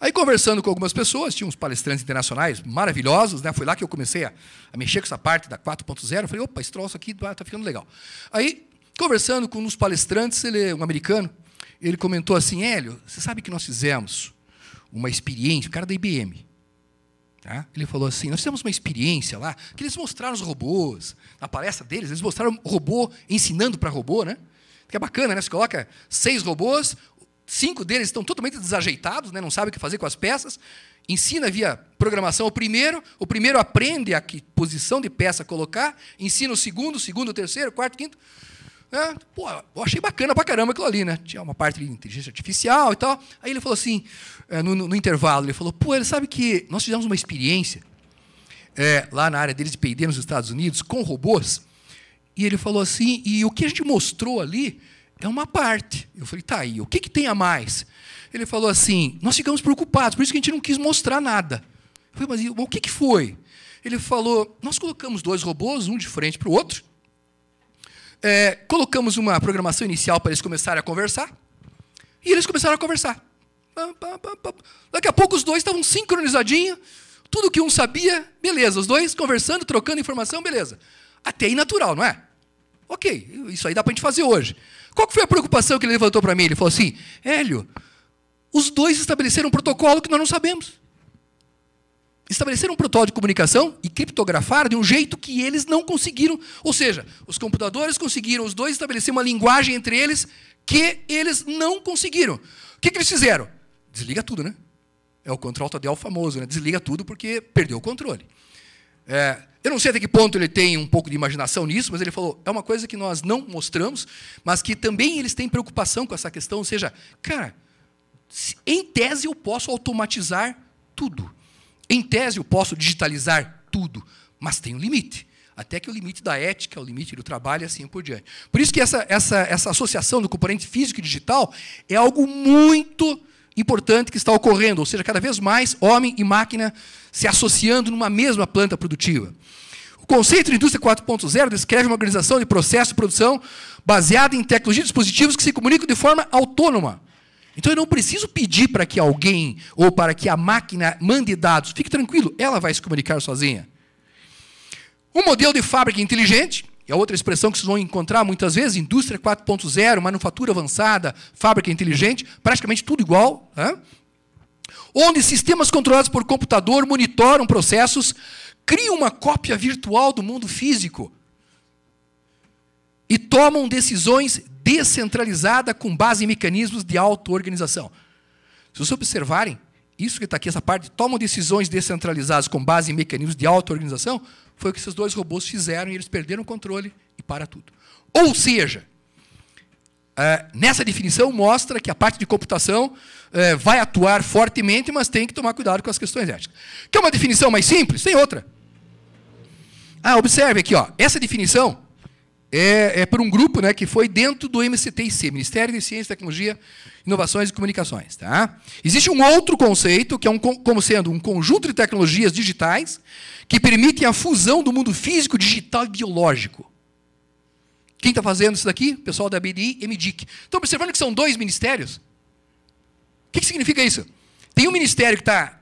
aí conversando com algumas pessoas, tinha uns palestrantes internacionais maravilhosos, né? Foi lá que eu comecei a, a mexer com essa parte da 4.0. Falei, opa, esse troço aqui está ah, ficando legal. Aí, conversando com um dos palestrantes, ele um americano, ele comentou assim: Hélio, você sabe o que nós fizemos? uma experiência, o cara da IBM. Tá? Ele falou assim: nós temos uma experiência lá, que eles mostraram os robôs. Na palestra deles, eles mostraram robô ensinando para robô, né? Que é bacana, né? Você coloca seis robôs, cinco deles estão totalmente desajeitados, né? não sabem o que fazer com as peças. Ensina via programação o primeiro, o primeiro aprende a que posição de peça colocar, ensina o segundo, o segundo, o terceiro, o quarto, o quinto. Né? Pô, eu achei bacana pra caramba aquilo ali, né? Tinha uma parte de inteligência artificial e tal. Aí ele falou assim, é, no, no, no intervalo, ele falou, pô, ele sabe que nós fizemos uma experiência é, lá na área deles de P&D nos Estados Unidos com robôs. E ele falou assim, e o que a gente mostrou ali é uma parte. Eu falei, tá aí, o que, que tem a mais? Ele falou assim, nós ficamos preocupados, por isso que a gente não quis mostrar nada. Eu falei, mas, mas o que, que foi? Ele falou, nós colocamos dois robôs, um de frente para o outro, é, colocamos uma programação inicial para eles começarem a conversar. E eles começaram a conversar. Daqui a pouco os dois estavam sincronizadinhos. Tudo que um sabia, beleza. Os dois conversando, trocando informação, beleza. Até aí natural, não é? Ok, isso aí dá para a gente fazer hoje. Qual foi a preocupação que ele levantou para mim? Ele falou assim: Hélio, os dois estabeleceram um protocolo que nós não sabemos estabelecer um protocolo de comunicação e criptografar de um jeito que eles não conseguiram. Ou seja, os computadores conseguiram, os dois estabelecer uma linguagem entre eles que eles não conseguiram. O que, que eles fizeram? Desliga tudo, né? É o control Tadel famoso, né? Desliga tudo porque perdeu o controle. É, eu não sei até que ponto ele tem um pouco de imaginação nisso, mas ele falou: é uma coisa que nós não mostramos, mas que também eles têm preocupação com essa questão. Ou seja, cara, em tese eu posso automatizar tudo. Em tese, eu posso digitalizar tudo, mas tem um limite. Até que o limite da ética, o limite do trabalho e assim por diante. Por isso que essa, essa, essa associação do componente físico e digital é algo muito importante que está ocorrendo, ou seja, cada vez mais homem e máquina se associando numa mesma planta produtiva. O conceito de indústria 4.0 descreve uma organização de processo de produção baseada em tecnologias e dispositivos que se comunicam de forma autônoma, então eu não preciso pedir para que alguém ou para que a máquina mande dados. Fique tranquilo, ela vai se comunicar sozinha. Um modelo de fábrica inteligente, é outra expressão que vocês vão encontrar muitas vezes, indústria 4.0, manufatura avançada, fábrica inteligente, praticamente tudo igual. Hein? Né? Onde sistemas controlados por computador monitoram processos, criam uma cópia virtual do mundo físico e tomam decisões descentralizada com base em mecanismos de auto-organização. Se vocês observarem, isso que está aqui, essa parte, tomam decisões descentralizadas com base em mecanismos de auto-organização, foi o que esses dois robôs fizeram e eles perderam o controle e para tudo. Ou seja, é, nessa definição mostra que a parte de computação é, vai atuar fortemente, mas tem que tomar cuidado com as questões éticas. Que é uma definição mais simples? Tem outra. Ah, observe aqui, ó. essa definição é, é por um grupo né, que foi dentro do MCTIC, Ministério de Ciência, Tecnologia, Inovações e Comunicações. Tá? Existe um outro conceito, que é um, como sendo um conjunto de tecnologias digitais que permitem a fusão do mundo físico, digital e biológico. Quem está fazendo isso daqui? O pessoal da BDI e MDIC. Estão observando que são dois ministérios? O que, que significa isso? Tem um ministério que está,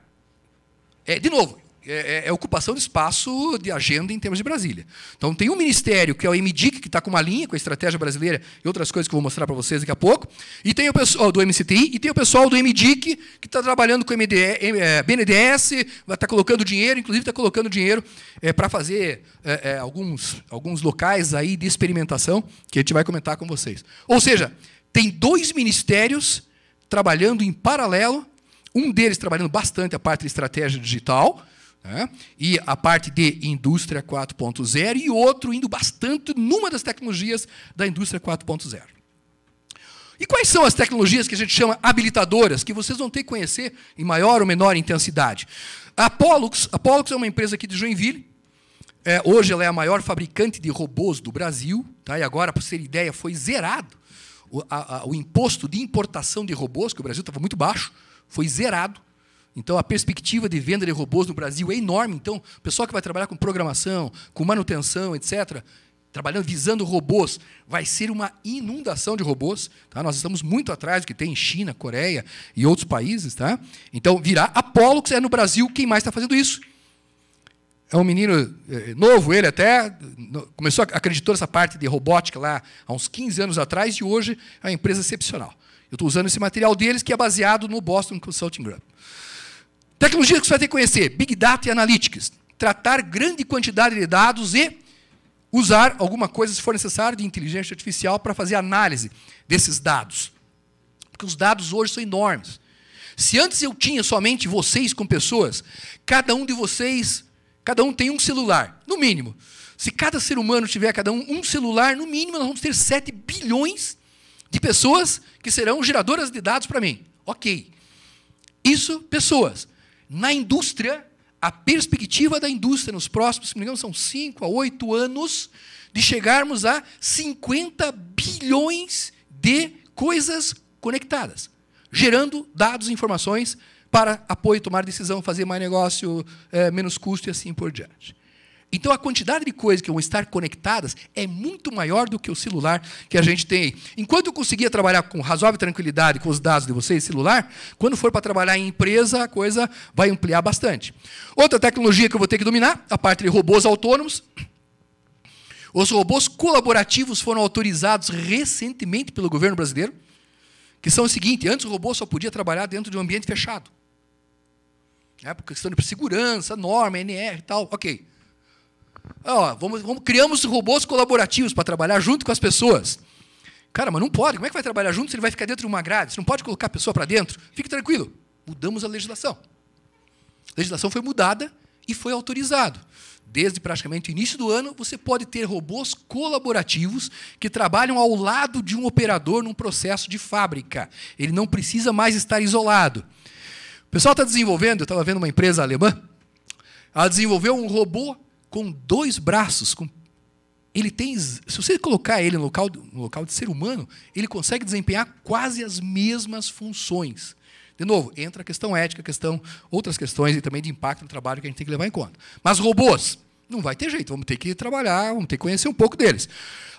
é, de novo, é, é, é, ocupação de espaço de agenda em termos de Brasília. Então, tem um ministério, que é o MDIC, que está com uma linha com a estratégia brasileira e outras coisas que eu vou mostrar para vocês daqui a pouco, e tem o pessoal do MCTI, e tem o pessoal do MDIC, que está trabalhando com o é, BNDES, está colocando dinheiro, inclusive está colocando dinheiro é, para fazer é, alguns, alguns locais aí de experimentação, que a gente vai comentar com vocês. Ou seja, tem dois ministérios trabalhando em paralelo, um deles trabalhando bastante a parte de estratégia digital, né? e a parte de indústria 4.0 e outro indo bastante numa das tecnologias da indústria 4.0. E quais são as tecnologias que a gente chama habilitadoras, que vocês vão ter que conhecer em maior ou menor intensidade? A Pollux, a Pollux é uma empresa aqui de Joinville. É, hoje ela é a maior fabricante de robôs do Brasil. Tá? E agora, para ser ideia, foi zerado o, a, a, o imposto de importação de robôs, que o Brasil estava muito baixo, foi zerado então, a perspectiva de venda de robôs no Brasil é enorme. Então, o pessoal que vai trabalhar com programação, com manutenção, etc., trabalhando visando robôs, vai ser uma inundação de robôs. Tá? Nós estamos muito atrás do que tem em China, Coreia e outros países. Tá? Então, virá apolo, que é no Brasil quem mais está fazendo isso. É um menino é, novo, ele até começou, acreditou nessa parte de robótica lá há uns 15 anos atrás e hoje é uma empresa excepcional. Eu estou usando esse material deles que é baseado no Boston Consulting Group. Tecnologia que você vai ter que conhecer: Big Data e Analytics. Tratar grande quantidade de dados e usar alguma coisa, se for necessário, de inteligência artificial para fazer análise desses dados. Porque os dados hoje são enormes. Se antes eu tinha somente vocês com pessoas, cada um de vocês, cada um tem um celular, no mínimo. Se cada ser humano tiver cada um um celular, no mínimo nós vamos ter 7 bilhões de pessoas que serão geradoras de dados para mim. OK. Isso pessoas na indústria, a perspectiva da indústria nos próximos, se não me engano, são 5 a 8 anos, de chegarmos a 50 bilhões de coisas conectadas, gerando dados e informações para apoio, tomar decisão, fazer mais negócio, é, menos custo e assim por diante. Então a quantidade de coisas que vão estar conectadas é muito maior do que o celular que a gente tem. Enquanto eu conseguia trabalhar com razoável tranquilidade com os dados de vocês, celular, quando for para trabalhar em empresa, a coisa vai ampliar bastante. Outra tecnologia que eu vou ter que dominar, a parte de robôs autônomos. Os robôs colaborativos foram autorizados recentemente pelo governo brasileiro, que são o seguinte: antes o robô só podia trabalhar dentro de um ambiente fechado. É, por questão de segurança, norma, NR e tal, ok. Ó, vamos, vamos, criamos robôs colaborativos para trabalhar junto com as pessoas. Cara, mas não pode. Como é que vai trabalhar junto se ele vai ficar dentro de uma grade? Você não pode colocar a pessoa para dentro. Fique tranquilo. Mudamos a legislação. A legislação foi mudada e foi autorizado. Desde praticamente o início do ano, você pode ter robôs colaborativos que trabalham ao lado de um operador num processo de fábrica. Ele não precisa mais estar isolado. O pessoal está desenvolvendo, eu estava vendo uma empresa alemã, ela desenvolveu um robô com dois braços. Com... Ele tem, se você colocar ele no local, no local de ser humano, ele consegue desempenhar quase as mesmas funções. De novo, entra a questão ética, a questão, outras questões e também de impacto no trabalho que a gente tem que levar em conta. Mas robôs, não vai ter jeito, vamos ter que trabalhar, vamos ter que conhecer um pouco deles.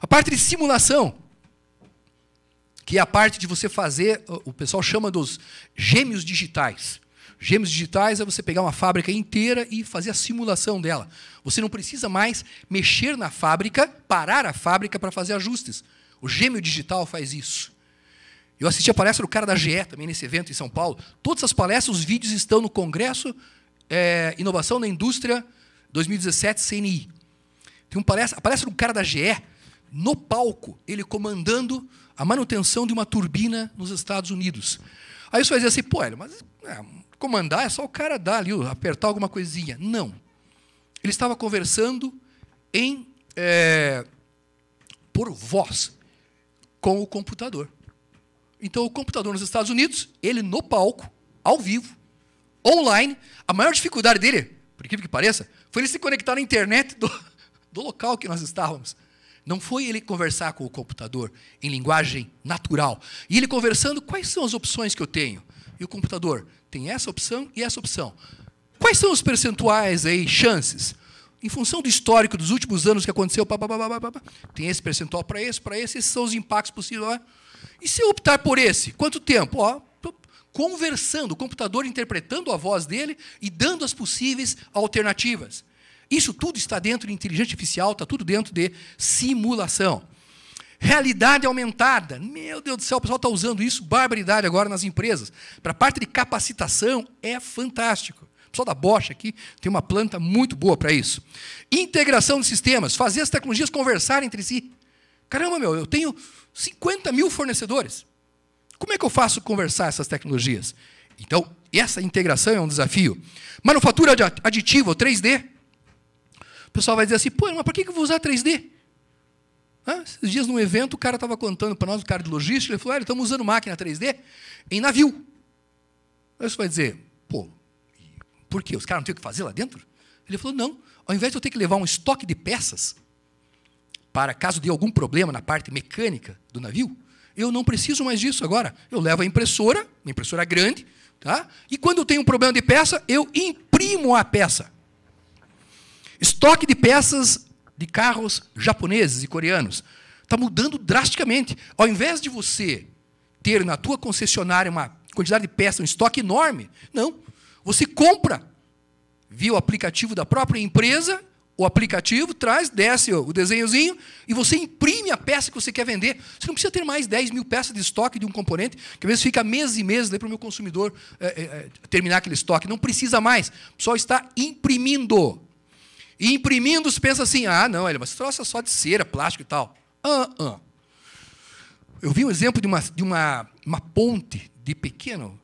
A parte de simulação, que é a parte de você fazer, o pessoal chama dos gêmeos digitais. Gêmeos digitais é você pegar uma fábrica inteira e fazer a simulação dela. Você não precisa mais mexer na fábrica, parar a fábrica para fazer ajustes. O gêmeo digital faz isso. Eu assisti a palestra do cara da GE também nesse evento em São Paulo. Todas as palestras, os vídeos estão no Congresso é, Inovação na Indústria 2017 CNI. Tem uma palestra, a palestra do cara da GE, no palco, ele comandando a manutenção de uma turbina nos Estados Unidos. Aí você vai dizer assim, pô, Hélio, mas é, Comandar é só o cara dar ali, apertar alguma coisinha. Não. Ele estava conversando em é, por voz com o computador. Então, o computador nos Estados Unidos, ele no palco, ao vivo, online. A maior dificuldade dele, por incrível que pareça, foi ele se conectar na internet do, do local que nós estávamos. Não foi ele conversar com o computador em linguagem natural. E ele conversando, quais são as opções que eu tenho? E o computador, tem essa opção e essa opção. Quais são os percentuais aí, chances? Em função do histórico dos últimos anos que aconteceu, pá, pá, pá, tem esse percentual para esse, para esse, esses são os impactos possíveis. Ó. E se eu optar por esse, quanto tempo? Ó, conversando, o computador interpretando a voz dele e dando as possíveis alternativas. Isso tudo está dentro de inteligência artificial, está tudo dentro de simulação. Realidade aumentada. Meu Deus do céu, o pessoal está usando isso, barbaridade agora nas empresas. Para a parte de capacitação, é fantástico. O pessoal da Bosch aqui tem uma planta muito boa para isso. Integração de sistemas, fazer as tecnologias conversarem entre si. Caramba, meu, eu tenho 50 mil fornecedores. Como é que eu faço conversar essas tecnologias? Então, essa integração é um desafio. Manufatura aditiva, 3D. O pessoal vai dizer assim, pô, mas para que eu vou usar 3D? esses dias, num evento, o cara estava contando para nós, o cara de logística, ele falou: olha, ah, estamos usando máquina 3D em navio. Aí você vai dizer: pô, por quê? Os caras não têm o que fazer lá dentro? Ele falou: não, ao invés de eu ter que levar um estoque de peças, para caso de algum problema na parte mecânica do navio, eu não preciso mais disso agora. Eu levo a impressora, uma impressora grande, tá? e quando eu tenho um problema de peça, eu imprimo a peça. Estoque de peças de carros japoneses e coreanos. Está mudando drasticamente. Ao invés de você ter na tua concessionária uma quantidade de peças, um estoque enorme, não. Você compra via o aplicativo da própria empresa, o aplicativo traz, desce o desenhozinho e você imprime a peça que você quer vender. Você não precisa ter mais 10 mil peças de estoque de um componente, que às vezes fica meses e meses para o meu consumidor é, é, terminar aquele estoque. Não precisa mais. Só está imprimindo. E imprimindo-os, pensa assim: ah, não, ele, é mas troça só de cera, plástico e tal. Ah, ah. Eu vi um exemplo de uma, de uma, uma ponte de pequeno,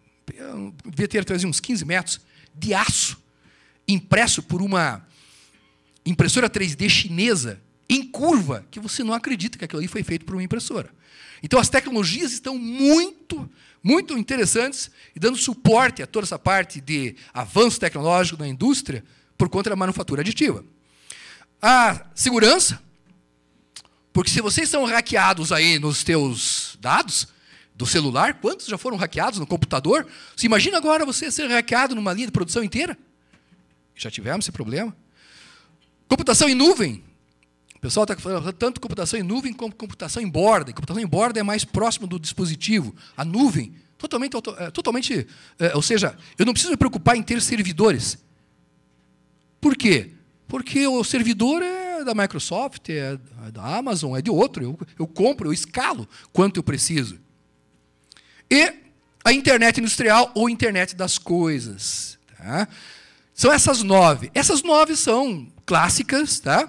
devia ter trazido uns 15 metros, de aço, impresso por uma impressora 3D chinesa, em curva, que você não acredita que aquilo ali foi feito por uma impressora. Então as tecnologias estão muito, muito interessantes e dando suporte a toda essa parte de avanço tecnológico na indústria por conta da manufatura aditiva. A segurança, porque se vocês são hackeados aí nos teus dados do celular, quantos já foram hackeados no computador? Você imagina agora você ser hackeado numa linha de produção inteira? Já tivemos esse problema. Computação em nuvem. O pessoal está falando tanto computação em nuvem como computação em borda. computação em borda é mais próximo do dispositivo. A nuvem, totalmente, é, totalmente é, ou seja, eu não preciso me preocupar em ter servidores. Por quê? Porque o servidor é da Microsoft, é da Amazon, é de outro. Eu, eu compro, eu escalo quanto eu preciso. E a internet industrial ou internet das coisas. Tá? São essas nove. Essas nove são clássicas. Tá?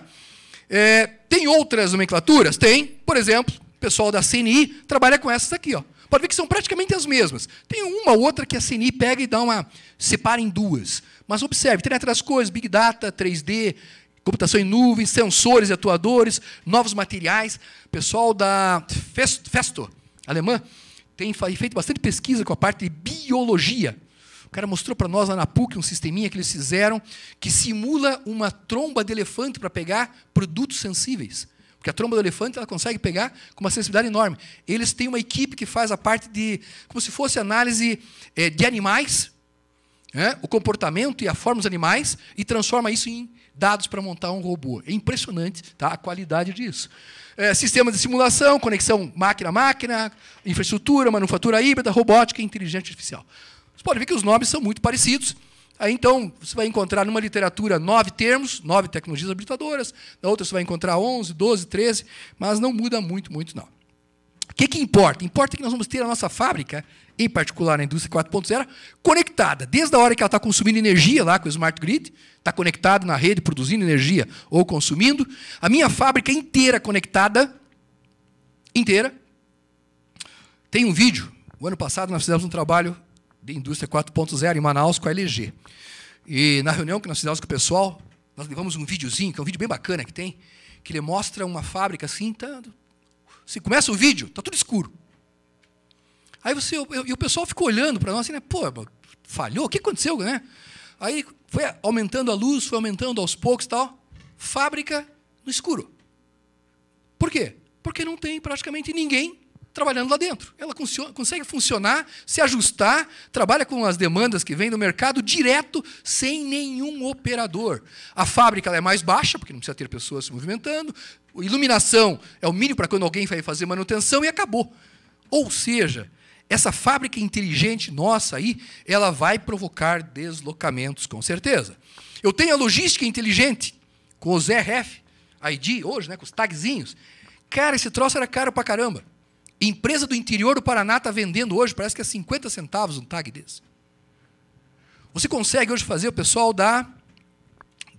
É, tem outras nomenclaturas? Tem. Por exemplo, o pessoal da CNI trabalha com essas aqui. Ó. Pode ver que são praticamente as mesmas. Tem uma outra que a CNI pega e dá uma. separa em duas. Mas observe, tem outras coisas, Big Data, 3D, computação em nuvem, sensores e atuadores, novos materiais. O pessoal da Festo, alemã, tem feito bastante pesquisa com a parte de biologia. O cara mostrou para nós lá na PUC um sisteminha que eles fizeram que simula uma tromba de elefante para pegar produtos sensíveis. Porque a tromba do elefante ela consegue pegar com uma sensibilidade enorme. Eles têm uma equipe que faz a parte de, como se fosse análise é, de animais, né? o comportamento e a forma dos animais e transforma isso em dados para montar um robô. É impressionante tá, a qualidade disso. É, sistemas de simulação, conexão máquina-máquina, infraestrutura, manufatura híbrida, robótica e inteligência artificial. Você pode ver que os nomes são muito parecidos. Aí, então, você vai encontrar numa literatura nove termos, nove tecnologias habilitadoras, na outra você vai encontrar 11, 12, 13, mas não muda muito, muito, não que, que importa? Importa que nós vamos ter a nossa fábrica, em particular a indústria 4.0, conectada. Desde a hora que ela está consumindo energia lá com o Smart Grid, está conectado na rede, produzindo energia ou consumindo. A minha fábrica inteira conectada, inteira. Tem um vídeo. O ano passado nós fizemos um trabalho de indústria 4.0 em Manaus com a LG. E na reunião que nós fizemos com o pessoal, nós levamos um videozinho, que é um vídeo bem bacana que tem, que ele mostra uma fábrica assim, tanto, se começa o vídeo, está tudo escuro. Aí você, eu, eu, e o pessoal ficou olhando para nós assim, né? Pô, falhou? O que aconteceu, né? Aí foi aumentando a luz, foi aumentando aos poucos e tal. Fábrica no escuro. Por quê? Porque não tem praticamente ninguém trabalhando lá dentro. Ela consegue funcionar, se ajustar, trabalha com as demandas que vêm do mercado direto, sem nenhum operador. A fábrica é mais baixa, porque não precisa ter pessoas se movimentando. A iluminação é o mínimo para quando alguém vai fazer manutenção e acabou. Ou seja, essa fábrica inteligente nossa aí, ela vai provocar deslocamentos, com certeza. Eu tenho a logística inteligente, com os RF, ID hoje, né, com os tagzinhos. Cara, esse troço era caro pra caramba. Empresa do interior do Paraná está vendendo hoje, parece que é 50 centavos um tag desse. Você consegue hoje fazer o pessoal da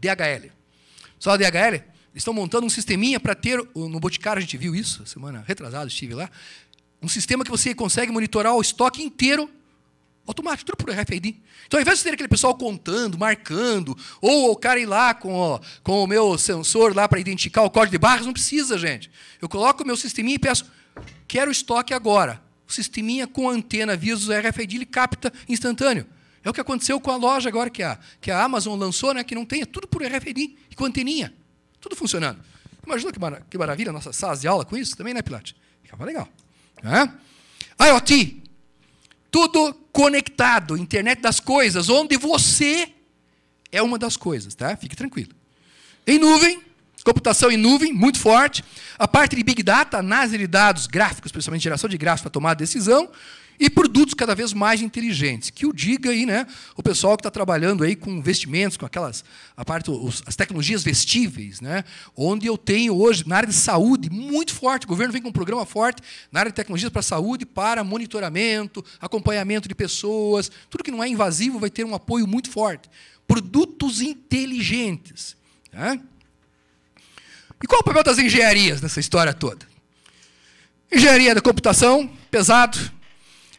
DHL. O pessoal da DHL, eles estão montando um sisteminha para ter, no Boticário a gente viu isso, semana retrasada estive lá, um sistema que você consegue monitorar o estoque inteiro automático, tudo por RFID. Então, ao invés de ter aquele pessoal contando, marcando, ou o cara ir lá com, ó, com o meu sensor lá para identificar o código de barras, não precisa, gente. Eu coloco o meu sisteminha e peço, Quero estoque agora. O sisteminha com antena visos o RFID ele capta instantâneo. É o que aconteceu com a loja agora que a, que a Amazon lançou, né, que não tem, é tudo por RFID e com anteninha. Tudo funcionando. Imagina que, mara, que maravilha a nossa SAS de aula com isso também, né, Pilate? Ficava legal. É? Né? IoT. Tudo conectado, internet das coisas, onde você é uma das coisas, tá? Fique tranquilo. Em nuvem, computação em nuvem, muito forte, a parte de Big Data, análise de dados, gráficos, principalmente geração de gráficos para tomar decisão, e produtos cada vez mais inteligentes. Que o diga aí, né? O pessoal que está trabalhando aí com vestimentos, com aquelas a parte, os, as tecnologias vestíveis, né? Onde eu tenho hoje na área de saúde muito forte, o governo vem com um programa forte na área de tecnologias para saúde, para monitoramento, acompanhamento de pessoas, tudo que não é invasivo vai ter um apoio muito forte. Produtos inteligentes, né? E qual é o papel das engenharias nessa história toda? Engenharia da computação, pesado.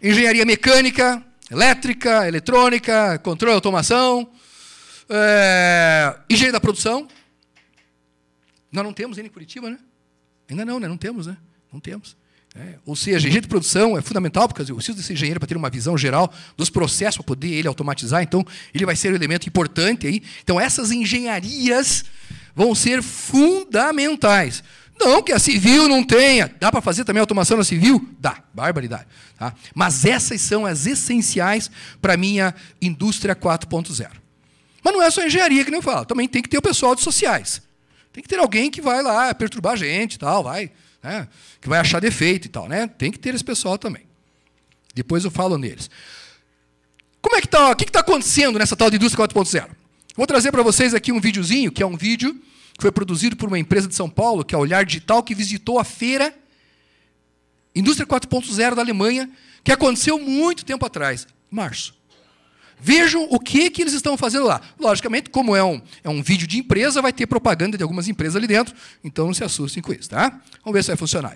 Engenharia mecânica, elétrica, eletrônica, controle, automação. É... Engenharia da produção. Nós não temos ainda em Curitiba, né? Ainda não, né? Não temos, né? Não temos. É. Ou seja, engenheiro de produção é fundamental, porque eu preciso desse engenheiro para ter uma visão geral dos processos, para poder ele automatizar. Então, ele vai ser um elemento importante aí. Então, essas engenharias vão ser fundamentais. Não que a civil não tenha. Dá para fazer também automação na civil? Dá. Barbaridade. Tá? Mas essas são as essenciais para a minha indústria 4.0. Mas não é só engenharia que nem eu falo. Também tem que ter o pessoal de sociais. Tem que ter alguém que vai lá perturbar a gente tal, vai, né? que vai achar defeito e tal. Né? Tem que ter esse pessoal também. Depois eu falo neles. Como é que está? O que está acontecendo nessa tal de indústria 4.0? Vou trazer para vocês aqui um videozinho, que é um vídeo que foi produzido por uma empresa de São Paulo, que é a Olhar Digital, que visitou a feira Indústria 4.0 da Alemanha, que aconteceu muito tempo atrás, março. Vejam o que, que eles estão fazendo lá. Logicamente, como é um, é um vídeo de empresa, vai ter propaganda de algumas empresas ali dentro, então não se assustem com isso, tá? Vamos ver se vai funcionar.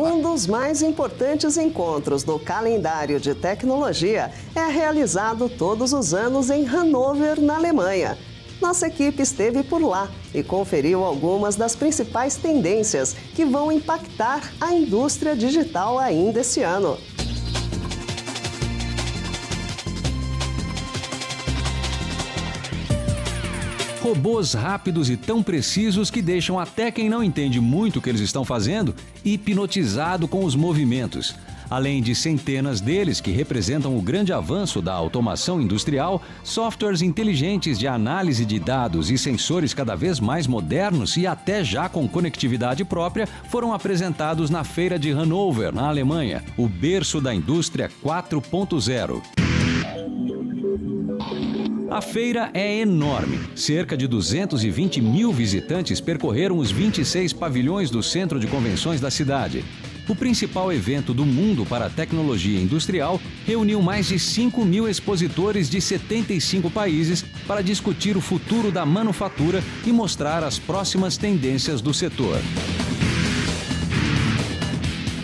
Um dos mais importantes encontros do calendário de tecnologia é realizado todos os anos em Hanover, na Alemanha. Nossa equipe esteve por lá e conferiu algumas das principais tendências que vão impactar a indústria digital ainda esse ano. robôs rápidos e tão precisos que deixam até quem não entende muito o que eles estão fazendo hipnotizado com os movimentos. Além de centenas deles que representam o grande avanço da automação industrial, softwares inteligentes de análise de dados e sensores cada vez mais modernos e até já com conectividade própria foram apresentados na feira de Hannover, na Alemanha, o berço da indústria 4.0. A feira é enorme. Cerca de 220 mil visitantes percorreram os 26 pavilhões do centro de convenções da cidade. O principal evento do mundo para a tecnologia industrial reuniu mais de 5 mil expositores de 75 países para discutir o futuro da manufatura e mostrar as próximas tendências do setor.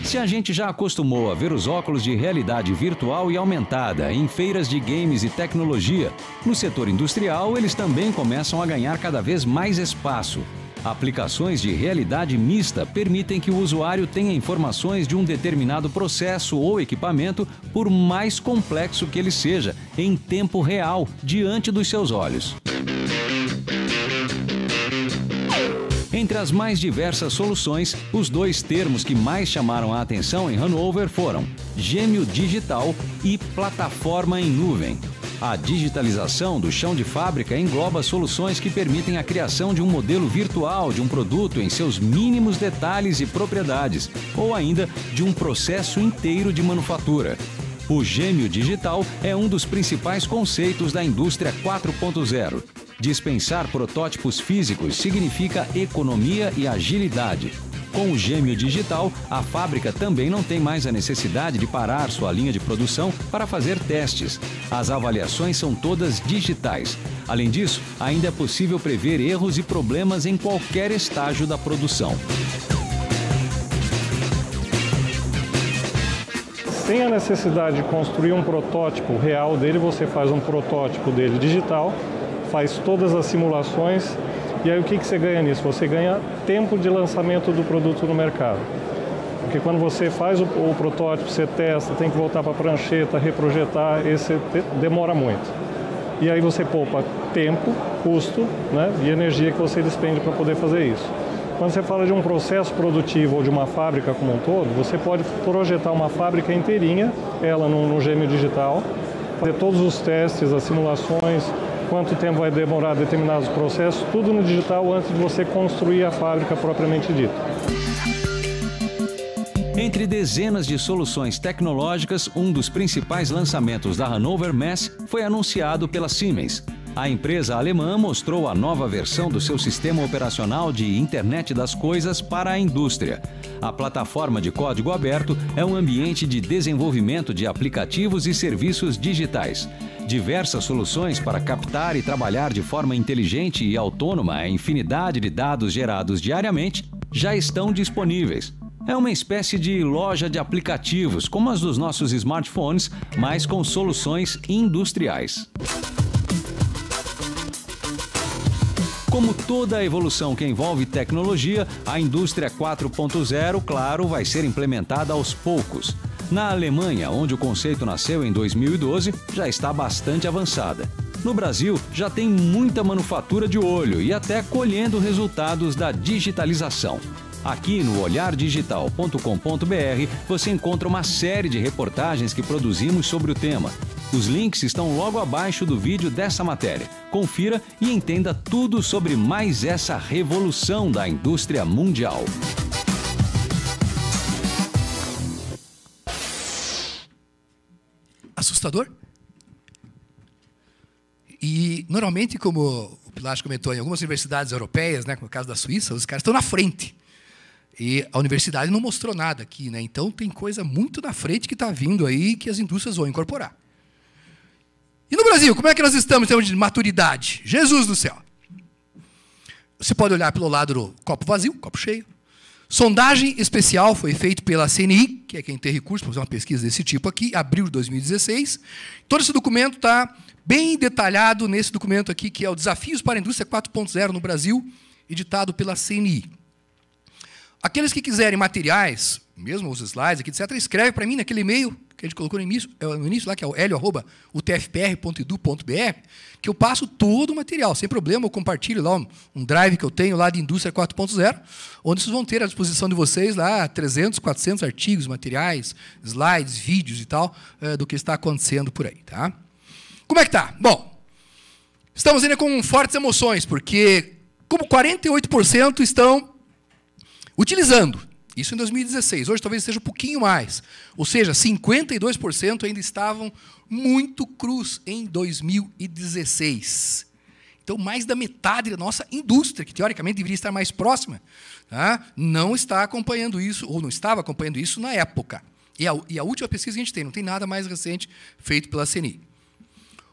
Se a gente já acostumou a ver os óculos de realidade virtual e aumentada em feiras de games e tecnologia, no setor industrial eles também começam a ganhar cada vez mais espaço. Aplicações de realidade mista permitem que o usuário tenha informações de um determinado processo ou equipamento, por mais complexo que ele seja, em tempo real, diante dos seus olhos. Entre as mais diversas soluções, os dois termos que mais chamaram a atenção em Hanover foram gêmeo digital e plataforma em nuvem. A digitalização do chão de fábrica engloba soluções que permitem a criação de um modelo virtual de um produto em seus mínimos detalhes e propriedades, ou ainda de um processo inteiro de manufatura. O gêmeo digital é um dos principais conceitos da indústria 4.0. Dispensar protótipos físicos significa economia e agilidade. Com o gêmeo digital, a fábrica também não tem mais a necessidade de parar sua linha de produção para fazer testes. As avaliações são todas digitais. Além disso, ainda é possível prever erros e problemas em qualquer estágio da produção. tem a necessidade de construir um protótipo real dele, você faz um protótipo dele digital, faz todas as simulações e aí o que, que você ganha nisso? Você ganha tempo de lançamento do produto no mercado. Porque quando você faz o, o protótipo, você testa, tem que voltar para a prancheta, reprojetar, esse te, demora muito. E aí você poupa tempo, custo né, e energia que você despende para poder fazer isso. Quando você fala de um processo produtivo ou de uma fábrica como um todo, você pode projetar uma fábrica inteirinha, ela no, no gêmeo digital, fazer todos os testes, as simulações, quanto tempo vai demorar determinados processos, tudo no digital antes de você construir a fábrica propriamente dita. Entre dezenas de soluções tecnológicas, um dos principais lançamentos da Hanover Mess foi anunciado pela Siemens, a empresa alemã mostrou a nova versão do seu sistema operacional de Internet das Coisas para a indústria. A plataforma de código aberto é um ambiente de desenvolvimento de aplicativos e serviços digitais. Diversas soluções para captar e trabalhar de forma inteligente e autônoma a infinidade de dados gerados diariamente já estão disponíveis. É uma espécie de loja de aplicativos, como as dos nossos smartphones, mas com soluções industriais. Como toda a evolução que envolve tecnologia, a indústria 4.0, claro, vai ser implementada aos poucos. Na Alemanha, onde o conceito nasceu em 2012, já está bastante avançada. No Brasil, já tem muita manufatura de olho e até colhendo resultados da digitalização. Aqui no olhardigital.com.br você encontra uma série de reportagens que produzimos sobre o tema. Os links estão logo abaixo do vídeo dessa matéria. Confira e entenda tudo sobre mais essa revolução da indústria mundial. Assustador? E normalmente, como o Pilar comentou, em algumas universidades europeias, né, como o caso da Suíça, os caras estão na frente. E a universidade não mostrou nada aqui, né? Então tem coisa muito na frente que está vindo aí que as indústrias vão incorporar. E no Brasil, como é que nós estamos em termos de maturidade? Jesus do céu. Você pode olhar pelo lado do copo vazio, copo cheio. Sondagem especial foi feita pela CNI, que é quem tem recursos para fazer uma pesquisa desse tipo aqui, abril de 2016. Todo esse documento está bem detalhado nesse documento aqui, que é o Desafios para a Indústria 4.0 no Brasil, editado pela CNI. Aqueles que quiserem materiais mesmo os slides aqui, etc., escreve para mim naquele e-mail que a gente colocou no início, é, no início lá, que é o helio.utfpr.edu.br, que eu passo todo o material, sem problema, eu compartilho lá um, um drive que eu tenho lá de Indústria 4.0, onde vocês vão ter à disposição de vocês lá 300, 400 artigos, materiais, slides, vídeos e tal, é, do que está acontecendo por aí, tá? Como é que tá? Bom, estamos ainda com fortes emoções, porque como 48% estão utilizando isso em 2016. Hoje talvez seja um pouquinho mais. Ou seja, 52% ainda estavam muito cruz em 2016. Então, mais da metade da nossa indústria, que teoricamente deveria estar mais próxima, tá? não está acompanhando isso, ou não estava acompanhando isso na época. E a, e a, última pesquisa que a gente tem, não tem nada mais recente feito pela CNI.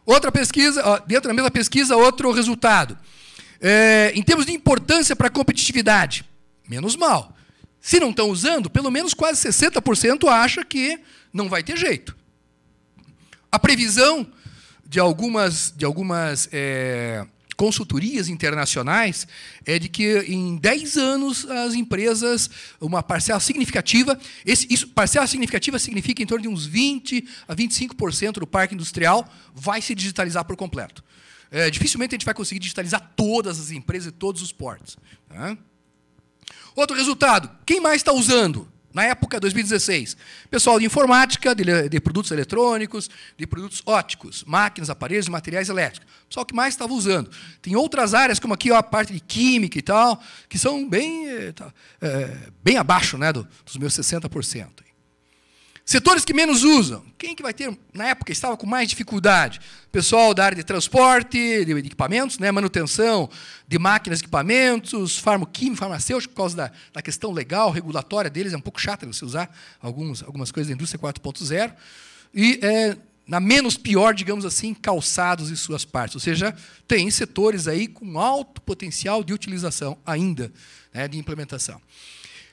Outra pesquisa, ó, dentro da mesma pesquisa, outro resultado. É, em termos de importância para a competitividade, menos mal. Se não estão usando, pelo menos quase 60% acha que não vai ter jeito. A previsão de algumas, de algumas é, consultorias internacionais é de que em 10 anos as empresas, uma parcela significativa, esse, isso, parcela significativa significa em torno de uns 20 a 25% do parque industrial vai se digitalizar por completo. É, dificilmente a gente vai conseguir digitalizar todas as empresas e todos os portos. Tá? Outro resultado, quem mais está usando? Na época, 2016, pessoal de informática, de, de, produtos eletrônicos, de produtos óticos, máquinas, aparelhos, materiais elétricos. Pessoal que mais estava usando. Tem outras áreas, como aqui ó, a parte de química e tal, que são bem, é, bem abaixo né, do, dos meus 60%. Setores que menos usam. Quem que vai ter, na época, estava com mais dificuldade? Pessoal da área de transporte, de equipamentos, né? manutenção de máquinas, equipamentos, farmoquímico, farmacêutico, por causa da, da questão legal, regulatória deles, é um pouco chato você usar alguns, algumas coisas da indústria 4.0. E é, na menos pior, digamos assim, calçados e suas partes. Ou seja, tem setores aí com alto potencial de utilização ainda, né, de implementação.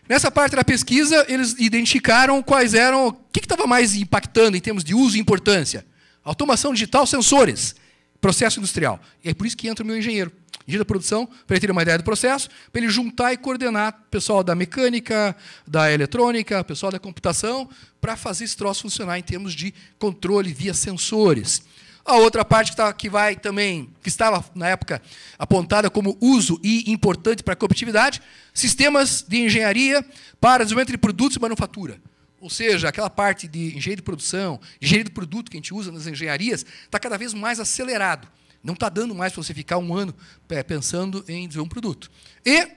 Nessa parte da pesquisa, eles identificaram quais eram, o que estava mais impactando em termos de uso e importância. Automação digital, sensores, processo industrial. E é por isso que entra o meu engenheiro. Engenheiro da produção, para ele ter uma ideia do processo, para ele juntar e coordenar o pessoal da mecânica, da eletrônica, o pessoal da computação, para fazer esse troço funcionar em termos de controle via sensores. A outra parte que, tá, que vai também, que estava na época apontada como uso e importante para a competitividade, sistemas de engenharia para desenvolvimento de produtos e manufatura. Ou seja, aquela parte de engenharia de produção, engenharia de produto que a gente usa nas engenharias, está cada vez mais acelerado. Não está dando mais para você ficar um ano é, pensando em desenvolver um produto. E,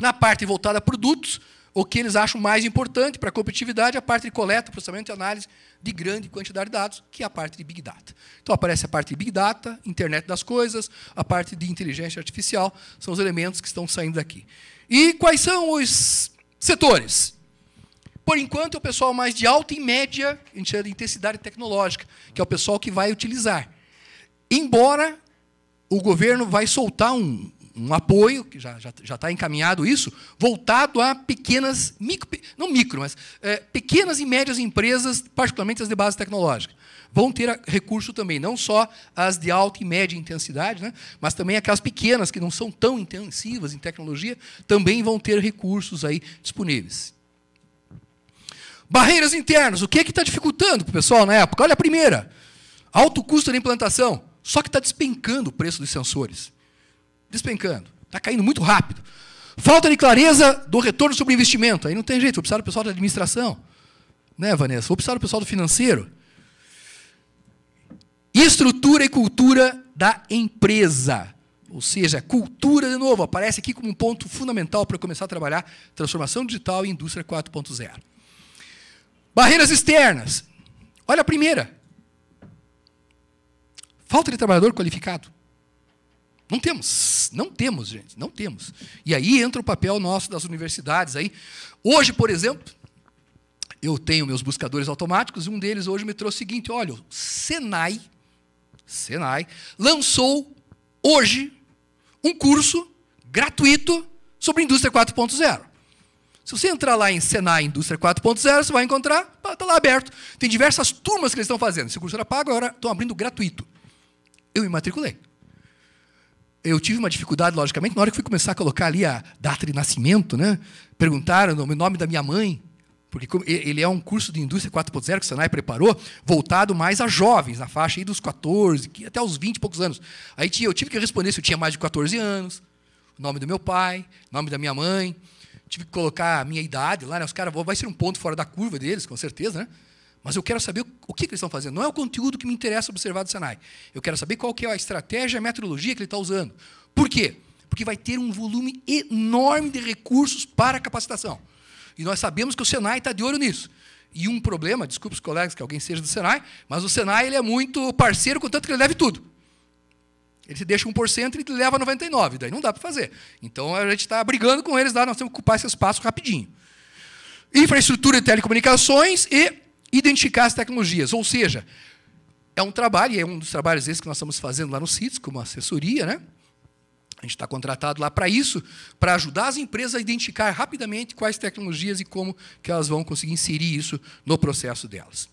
na parte voltada a produtos, o que eles acham mais importante para a competitividade, é a parte de coleta, processamento e análise de grande quantidade de dados, que é a parte de Big Data. Então aparece a parte de Big Data, internet das coisas, a parte de inteligência artificial, são os elementos que estão saindo daqui. E quais são os setores? Por enquanto, é o pessoal mais de alta e média, a gente chama de intensidade tecnológica, que é o pessoal que vai utilizar. Embora o governo vai soltar um, um apoio, que já está já, já tá encaminhado isso, voltado a pequenas, micro, não micro, mas é, pequenas e médias empresas, particularmente as de base tecnológica. Vão ter recurso também, não só as de alta e média intensidade, né, mas também aquelas pequenas que não são tão intensivas em tecnologia, também vão ter recursos aí disponíveis. Barreiras internas, o que é que está dificultando para o pessoal na época? Olha a primeira, alto custo da implantação, só que está despencando o preço dos sensores despencando. Está caindo muito rápido. Falta de clareza do retorno sobre investimento. Aí não tem jeito, vou precisar do pessoal da administração. Né, Vanessa? Vou precisar do pessoal do financeiro. Estrutura e cultura da empresa. Ou seja, cultura, de novo, aparece aqui como um ponto fundamental para começar a trabalhar transformação digital e indústria 4.0. Barreiras externas. Olha a primeira. Falta de trabalhador qualificado. Não temos, não temos, gente, não temos. E aí entra o papel nosso das universidades aí. Hoje, por exemplo, eu tenho meus buscadores automáticos e um deles hoje me trouxe o seguinte: olha, o Senai, Senai lançou hoje um curso gratuito sobre indústria 4.0. Se você entrar lá em Senai Indústria 4.0, você vai encontrar, está tá lá aberto. Tem diversas turmas que eles estão fazendo. Esse curso era pago, agora estão abrindo gratuito. Eu me matriculei eu tive uma dificuldade, logicamente, na hora que fui começar a colocar ali a data de nascimento, né? perguntaram o nome da minha mãe, porque ele é um curso de indústria 4.0 que o Senai preparou, voltado mais a jovens, na faixa aí dos 14, até os 20 e poucos anos. Aí eu tive que responder se eu tinha mais de 14 anos, o nome do meu pai, o nome da minha mãe, tive que colocar a minha idade lá, né? os caras vão vai ser um ponto fora da curva deles, com certeza, né? Mas eu quero saber o que, que eles estão fazendo. Não é o conteúdo que me interessa observar do Senai. Eu quero saber qual que é a estratégia, a metodologia que ele está usando. Por quê? Porque vai ter um volume enorme de recursos para capacitação. E nós sabemos que o Senai está de olho nisso. E um problema, desculpe os colegas que alguém seja do Senai, mas o Senai ele é muito parceiro, contanto que ele leve tudo. Ele se deixa 1% e ele leva 99%, daí não dá para fazer. Então a gente está brigando com eles lá, nós temos que ocupar esse espaço rapidinho. Infraestrutura de telecomunicações e identificar as tecnologias. Ou seja, é um trabalho, é um dos trabalhos esses que nós estamos fazendo lá no CITES, como assessoria, né? A gente está contratado lá para isso, para ajudar as empresas a identificar rapidamente quais tecnologias e como que elas vão conseguir inserir isso no processo delas.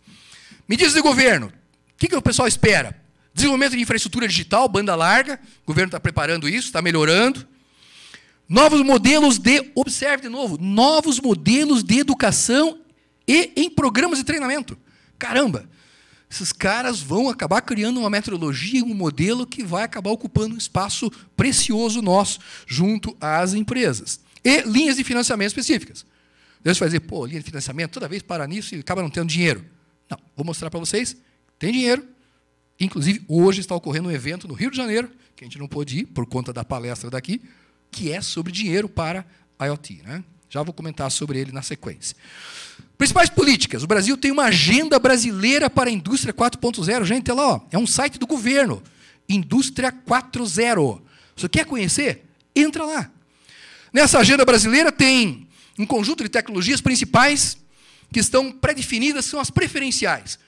Medidas de governo. O que, que o pessoal espera? Desenvolvimento de infraestrutura digital, banda larga. O governo está preparando isso, está melhorando. Novos modelos de, observe de novo, novos modelos de educação e em programas de treinamento. Caramba! Esses caras vão acabar criando uma metodologia, um modelo que vai acabar ocupando um espaço precioso nosso junto às empresas. E linhas de financiamento específicas. Deus vai dizer, pô, linha de financiamento, toda vez para nisso e acaba não tendo dinheiro. Não, vou mostrar para vocês, tem dinheiro. Inclusive, hoje está ocorrendo um evento no Rio de Janeiro, que a gente não pôde ir por conta da palestra daqui, que é sobre dinheiro para IoT. Né? Já vou comentar sobre ele na sequência. Principais políticas. O Brasil tem uma agenda brasileira para a indústria 4.0. Gente, olha lá, ó, é um site do governo. Indústria 4.0. Você quer conhecer? Entra lá. Nessa agenda brasileira tem um conjunto de tecnologias principais que estão pré-definidas, são as preferenciais.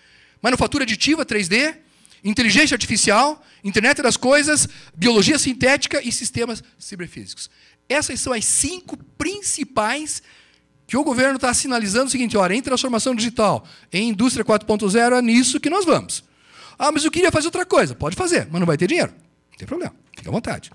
Manufatura aditiva 3D, inteligência artificial, internet das coisas, biologia sintética e sistemas ciberfísicos. Essas são as cinco principais que o governo está sinalizando o seguinte: olha, em transformação digital, em indústria 4.0, é nisso que nós vamos. Ah, mas eu queria fazer outra coisa. Pode fazer, mas não vai ter dinheiro. Não tem problema, fica à vontade.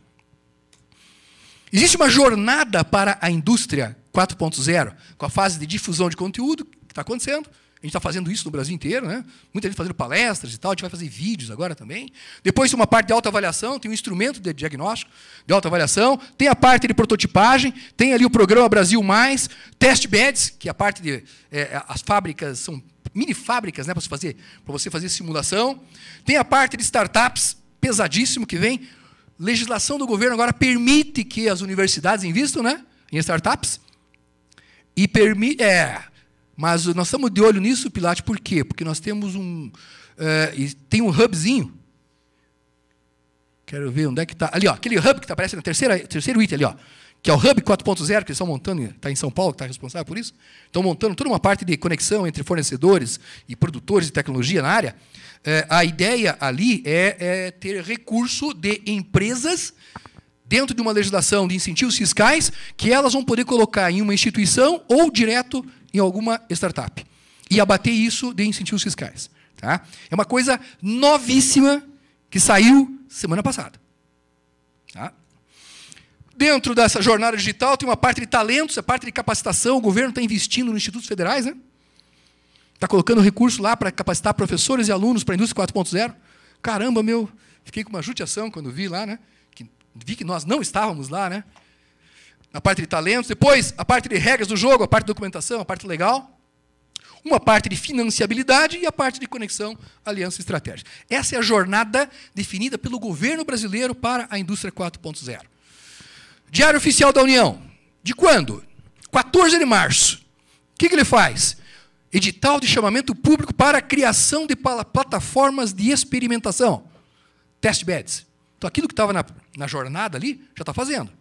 Existe uma jornada para a indústria 4.0, com a fase de difusão de conteúdo que está acontecendo gente está fazendo isso no Brasil inteiro, né? Muita gente fazendo palestras e tal, a gente vai fazer vídeos agora também. Depois tem uma parte de autoavaliação, tem um instrumento de diagnóstico de autoavaliação, tem a parte de prototipagem, tem ali o programa Brasil Mais, test beds, que é a parte de é, é as fábricas são mini fábricas, né, para você fazer, para você fazer simulação. Tem a parte de startups, pesadíssimo que vem. Legislação do governo agora permite que as universidades invistam, né, em startups. E permite, é, mas nós estamos de olho nisso, Pilate, por quê? Porque nós temos um. Uh, tem um hubzinho. Quero ver onde é que está. Ali, ó, aquele hub que está aparece na terceiro item ali, ó, que é o hub 4.0, que eles estão montando, está em São Paulo, que está responsável por isso. Estão montando toda uma parte de conexão entre fornecedores e produtores de tecnologia na área. É, a ideia ali é, é ter recurso de empresas dentro de uma legislação de incentivos fiscais que elas vão poder colocar em uma instituição ou direto em alguma startup e abater isso de incentivos fiscais. Tá? É uma coisa novíssima que saiu semana passada. Tá? Dentro dessa jornada digital tem uma parte de talentos, a parte de capacitação. O governo está investindo nos institutos federais, né? Está colocando recurso lá para capacitar professores e alunos para a indústria 4.0. Caramba, meu, fiquei com uma judiação quando vi lá, né? Que, vi que nós não estávamos lá, né? a parte de talentos, depois a parte de regras do jogo, a parte de documentação, a parte legal, uma parte de financiabilidade e a parte de conexão, aliança e estratégia. Essa é a jornada definida pelo governo brasileiro para a indústria 4.0. Diário Oficial da União. De quando? 14 de março. O que, que ele faz? Edital de chamamento público para a criação de plataformas de experimentação. Test beds. Então, aquilo que estava na, na jornada ali, já está fazendo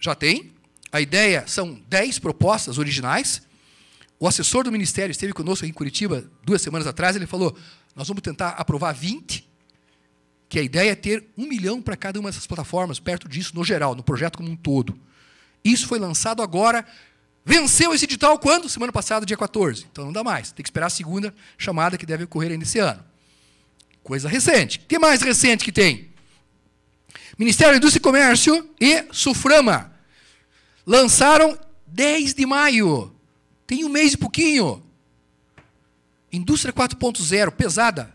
já tem. A ideia são 10 propostas originais. O assessor do Ministério esteve conosco em Curitiba duas semanas atrás. Ele falou: nós vamos tentar aprovar 20, que a ideia é ter um milhão para cada uma dessas plataformas, perto disso, no geral, no projeto como um todo. Isso foi lançado agora. Venceu esse edital quando? Semana passada, dia 14. Então não dá mais. Tem que esperar a segunda chamada que deve ocorrer ainda esse ano. Coisa recente. O que mais recente que tem? Ministério da Indústria e Comércio e Suframa. Lançaram 10 de maio. Tem um mês e pouquinho. Indústria 4.0, pesada.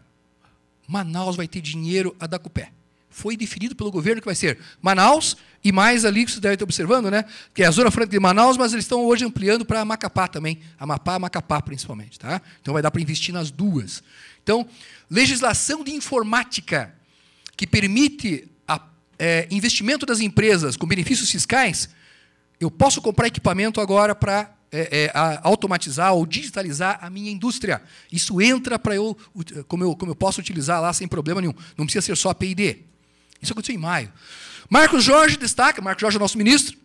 Manaus vai ter dinheiro a dar com o pé. Foi definido pelo governo que vai ser Manaus e mais ali que você deve estar observando, né? Que é a Zona Franca de Manaus, mas eles estão hoje ampliando para Macapá também. Amapá, Macapá principalmente, tá? Então vai dar para investir nas duas. Então, legislação de informática que permite a, é, investimento das empresas com benefícios fiscais eu posso comprar equipamento agora para é, é, automatizar ou digitalizar a minha indústria. Isso entra para eu como, eu, como eu posso utilizar lá sem problema nenhum. Não precisa ser só a PID. Isso aconteceu em maio. Marcos Jorge destaca, Marcos Jorge é nosso ministro